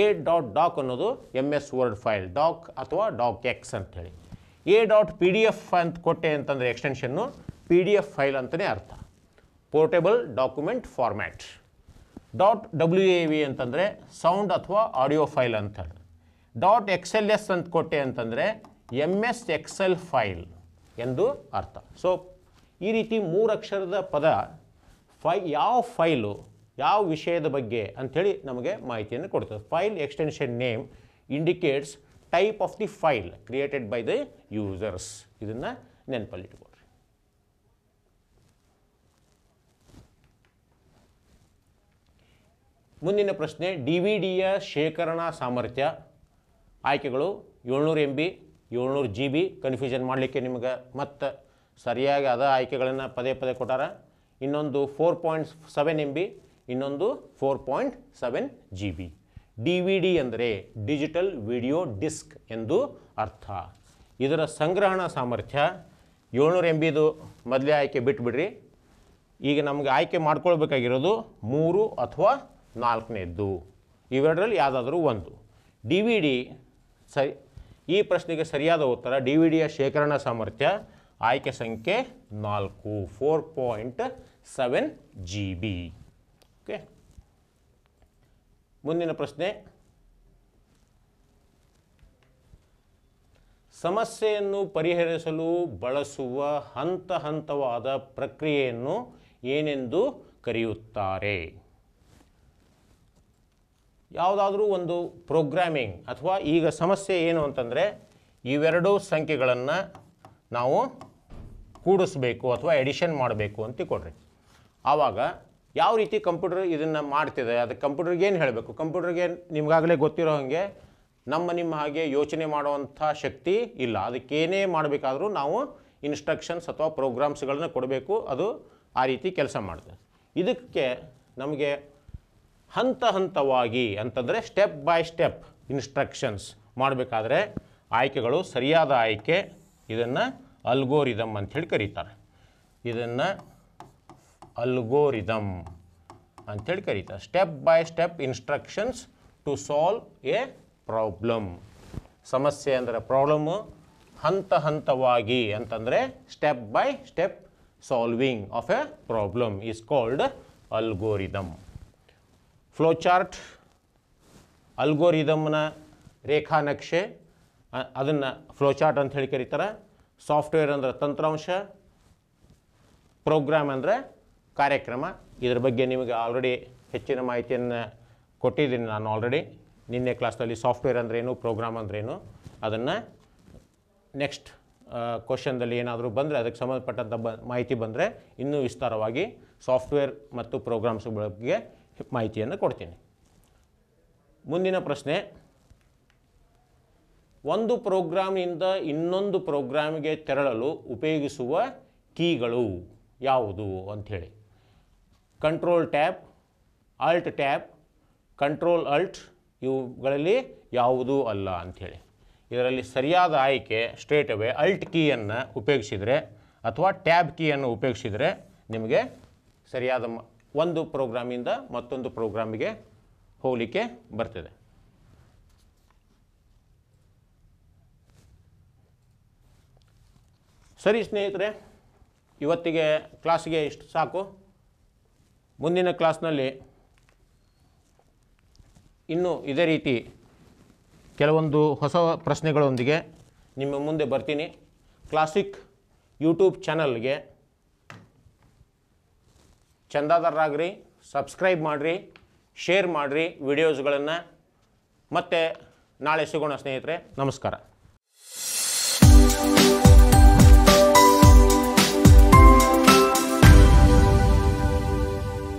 ಎ ಡಾಟ್ ಡಾಕ್ ಅನ್ನೋದು M S word file doc ಅಥವಾ ಡಾಕ್ ಎಕ್ಸ್ ಅಂಥೇಳಿ A dot P D F ಅಂತ ಕೊಟ್ಟೆ ಅಂತಂದರೆ ಎಕ್ಸ್ಟೆನ್ಷನ್ನು ಪಿ ಡಿ ಎಫ್ ಫೈಲ್ ಅಂತಲೇ ಅರ್ಥ portable document format dot W A V ಅಂತಂದರೆ ಸೌಂಡ್ ಅಥವಾ ಆಡಿಯೋ ಫೈಲ್ ಅಂತೇಳಿ ಡಾಟ್ ಎಕ್ಸ್ ಎಲ್ ಎಸ್ ಅಂತ ಕೊಟ್ಟೆ ಅಂತಂದರೆ M S X L file ಎಂದು ಅರ್ಥ ಸೊ ಈ ರೀತಿ ಮೂರು ಅಕ್ಷರದ ಪದ ಫೈ ಯಾವ ಫೈಲು ಯಾವ ವಿಷಯದ ಬಗ್ಗೆ ಅಂಥೇಳಿ ನಮಗೆ ಮಾಹಿತಿಯನ್ನು ಕೊಡ್ತದೆ file extension name indicates type of the file created by the users ಇದನ್ನು ನೆನಪಲ್ಲಿಟ್ಕೊಳ್ರಿ ಮುಂದಿನ ಪ್ರಶ್ನೆ ಡಿ ವಿ ಡಿಯ ಶೇಖರಣಾ ಸಾಮರ್ಥ್ಯ ಆಯ್ಕೆಗಳು ಏಳ್ನೂರು ಎಂ ಬಿ ಏಳ್ನೂರು ಜಿ ಬಿ ಕನ್ಫ್ಯೂಷನ್ ಮಾಡಲಿಕ್ಕೆ ನಿಮಗೆ ಮತ್ತೆ ಸರಿಯಾಗಿ ಅದ ಆಯ್ಕೆಗಳನ್ನು ಪದೇ ಪದೇ ಕೊಟ್ಟಾರ ಇನ್ನೊಂದು four point seven M B ಇನ್ನೊಂದು four point seven G B D V D ಅಂದರೆ ಡಿಜಿಟಲ್ ವಿಡಿಯೋ ಡಿಸ್ಕ್ ಎಂದು ಅರ್ಥ ಇದರ ಸಂಗ್ರಹಣ ಸಾಮರ್ಥ್ಯ ಏಳ್ನೂರು ಎಮ್ ಬಿದು ಮೊದಲೇ ಆಯ್ಕೆ ಬಿಟ್ಬಿಡ್ರಿ ಈಗ ನಮಗೆ ಆಯ್ಕೆ ಮಾಡ್ಕೊಳ್ಬೇಕಾಗಿರೋದು ಮೂರು ಅಥವಾ ನಾಲ್ಕನೇದ್ದು ಇವೆರಡರಲ್ಲಿ ಯಾವುದಾದ್ರೂ ಒಂದು ಡಿ ವಿ ಡಿ ಸರಿ ಈ ಪ್ರಶ್ನೆಗೆ ಸರಿಯಾದ ಉತ್ತರ ಡಿ ವಿ ಡಿಯ ಶೇಖರಣಾ ಸಾಮರ್ಥ್ಯ ಆಯ್ಕೆ ಸಂಖ್ಯೆ ನಾಲ್ಕು four point seven G B okay ಮುಂದಿನ ಪ್ರಶ್ನೆ ಸಮಸ್ಯೆಯನ್ನು ಪರಿಹರಿಸಲು ಬಳಸುವ ಹಂತ ಹಂತವಾದ ಪ್ರಕ್ರಿಯೆಯನ್ನು ಏನೆಂದು ಕರೆಯುತ್ತಾರೆ ಯಾವುದಾದರೂ ಒಂದು ಪ್ರೋಗ್ರಾಮಿಂಗ್ ಅಥವಾ ಈಗ ಸಮಸ್ಯೆ ಏನು ಅಂತಂದರೆ ಇವೆರಡೂ ಸಂಖ್ಯೆಗಳನ್ನು ನಾವು ಕೂಡಿಸ್ಬೇಕು ಅಥವಾ ಎಡಿಷನ್ ಮಾಡಬೇಕು ಅಂತ ಕೊಡ್ರಿ ಆವಾಗ ಯಾವ ರೀತಿ ಕಂಪ್ಯೂಟರ್ ಇದನ್ನು ಮಾಡ್ತಿದೆ ಅದಕ್ಕೆ ಕಂಪ್ಯೂಟರ್ಗೆ ಏನು ಹೇಳಬೇಕು ಕಂಪ್ಯೂಟರ್ಗೆ ನಿಮಗಾಗಲೇ ಗೊತ್ತಿರೋ ಹಾಗೆ ನಮ್ಮ ನಿಮ್ಮ ಹಾಗೆ ಯೋಚನೆ ಮಾಡುವಂಥ ಶಕ್ತಿ ಇಲ್ಲ ಅದಕ್ಕೇನೇ ಮಾಡಬೇಕಾದ್ರೂ ನಾವು ಇನ್ಸ್ಟ್ರಕ್ಷನ್ಸ್ ಅಥವಾ ಪ್ರೋಗ್ರಾಮ್ಸ್ಗಳನ್ನ ಕೊಡಬೇಕು ಅದು ಆ ರೀತಿ ಕೆಲಸ ಮಾಡ್ತದೆ ಇದಕ್ಕೆ ನಮಗೆ ಹಂತ ಹಂತವಾಗಿ ಅಂತಂದರೆ ಸ್ಟೆಪ್ ಬೈ ಸ್ಟೆಪ್ ಇನ್ಸ್ಟ್ರಕ್ಷನ್ಸ್ ಮಾಡಬೇಕಾದ್ರೆ ಆಯ್ಕೆಗಳು ಸರಿಯಾದ ಆಯ್ಕೆ ಇದನ್ನು ಅಲ್ಗೋರಿದಮ್ ಅಂಥೇಳಿ ಕರೀತಾರೆ ಇದನ್ನು ಅಲ್ಗೋರಿದಮ್ ಅಂಥೇಳಿ ಕರೀತಾರೆ step by step instructions to solve a problem ಸಮಸ್ಯೆ ಅಂದರೆ ಪ್ರಾಬ್ಲಮ್ಮು ಹಂತ ಹಂತವಾಗಿ ಅಂತಂದರೆ step by step solving of a problem is called algorithm flowchart ಅಲ್ಗೋರಿದಮ್ನ ರೇಖಾ ನಕ್ಷೆ ಅದನ್ನು ಫ್ಲೋಚಾರ್ಟ್ ಅಂತ ಹೇಳಿ ಕರೀತಾರೆ ಸಾಫ್ಟ್ವೇರ್ ಅಂದರೆ ತಂತ್ರಾಂಶ ಪ್ರೋಗ್ರಾಮ್ ಅಂದರೆ ಕಾರ್ಯಕ್ರಮ ಇದರ ಬಗ್ಗೆ ನಿಮಗೆ ಆಲ್ರೆಡಿ ಹೆಚ್ಚಿನ ಮಾಹಿತಿಯನ್ನು ಕೊಟ್ಟಿದ್ದೀನಿ ನಾನು ಆಲ್ರೆಡಿ ನಿನ್ನೆ ಕ್ಲಾಸ್ನಲ್ಲಿ ಸಾಫ್ಟ್ವೇರ್ ಅಂದ್ರೇನು ಪ್ರೋಗ್ರಾಮ್ ಅಂದ್ರೇನು ಅದನ್ನು ನೆಕ್ಸ್ಟ್ ಕ್ವಶನ್ದಲ್ಲಿ ಏನಾದರೂ ಬಂದರೆ ಅದಕ್ಕೆ ಸಂಬಂಧಪಟ್ಟಂಥ ಬ ಮಾಹಿತಿ ಬಂದರೆ ಇನ್ನೂ ವಿಸ್ತಾರವಾಗಿ ಸಾಫ್ಟ್ವೇರ್ ಮತ್ತು ಪ್ರೋಗ್ರಾಮ್ಸ್ ಬಗ್ಗೆ ಮಾಹಿತಿಯನ್ನು ಕೊಡ್ತೀನಿ ಮುಂದಿನ ಪ್ರಶ್ನೆ ಒಂದು ಪ್ರೋಗ್ರಾಮ್ನಿಂದ ಇನ್ನೊಂದು ಪ್ರೋಗ್ರಾಮಿಗೆ ತೆರಳಲು ಉಪಯೋಗಿಸುವ ಕೀಗಳು ಯಾವುದು ಅಂಥೇಳಿ control tab alt tab control alt ಇವುಗಳಲ್ಲಿ ಯಾವುದೂ ಅಲ್ಲ ಅಂಥೇಳಿ ಇದರಲ್ಲಿ ಸರಿಯಾದ ಆಯ್ಕೆ ಸ್ಟ್ರೇಟ್ ಅವೇ ಅಲ್ಟ್ ಕೀಯನ್ನು ಉಪಯೋಗಿಸಿದರೆ ಅಥವಾ ಟ್ಯಾಬ್ ಕೀಯನ್ನು ಉಪಯೋಗಿಸಿದರೆ ನಿಮಗೆ ಸರಿಯಾದ ಒಂದು ಪ್ರೋಗ್ರಾಮಿಂದ ಮತ್ತೊಂದು ಪ್ರೋಗ್ರಾಮಿಗೆ ಹೋಗಲಿಕ್ಕೆ ಬರ್ತದೆ ಸರಿ ಸ್ನೇಹಿತರೆ ಇವತ್ತಿಗೆ ಕ್ಲಾಸಿಗೆ ಇಷ್ಟು ಸಾಕು ಮುಂದಿನ ಕ್ಲಾಸ್ನಲ್ಲಿ ಇನ್ನೂ ಇದೇ ರೀತಿ ಕೆಲವೊಂದು ಹೊಸ ಪ್ರಶ್ನೆಗಳೊಂದಿಗೆ ನಿಮ್ಮ ಮುಂದೆ ಬರ್ತೀನಿ ಕ್ಲಾಸಿಕ್ ಯೂಟ್ಯೂಬ್ ಚಾನಲ್ಗೆ ಚಂದಾದಾರರಾಗ್ರಿ ಸಬ್ಸ್ಕ್ರೈಬ್ ಮಾಡಿರಿ ಶೇರ್ ಮಾಡಿರಿ ವಿಡಿಯೋಸ್ಗಳನ್ನು ಮತ್ತು ನಾಳೆ ಸಿಗೋಣ ಸ್ನೇಹಿತರೆ ನಮಸ್ಕಾರ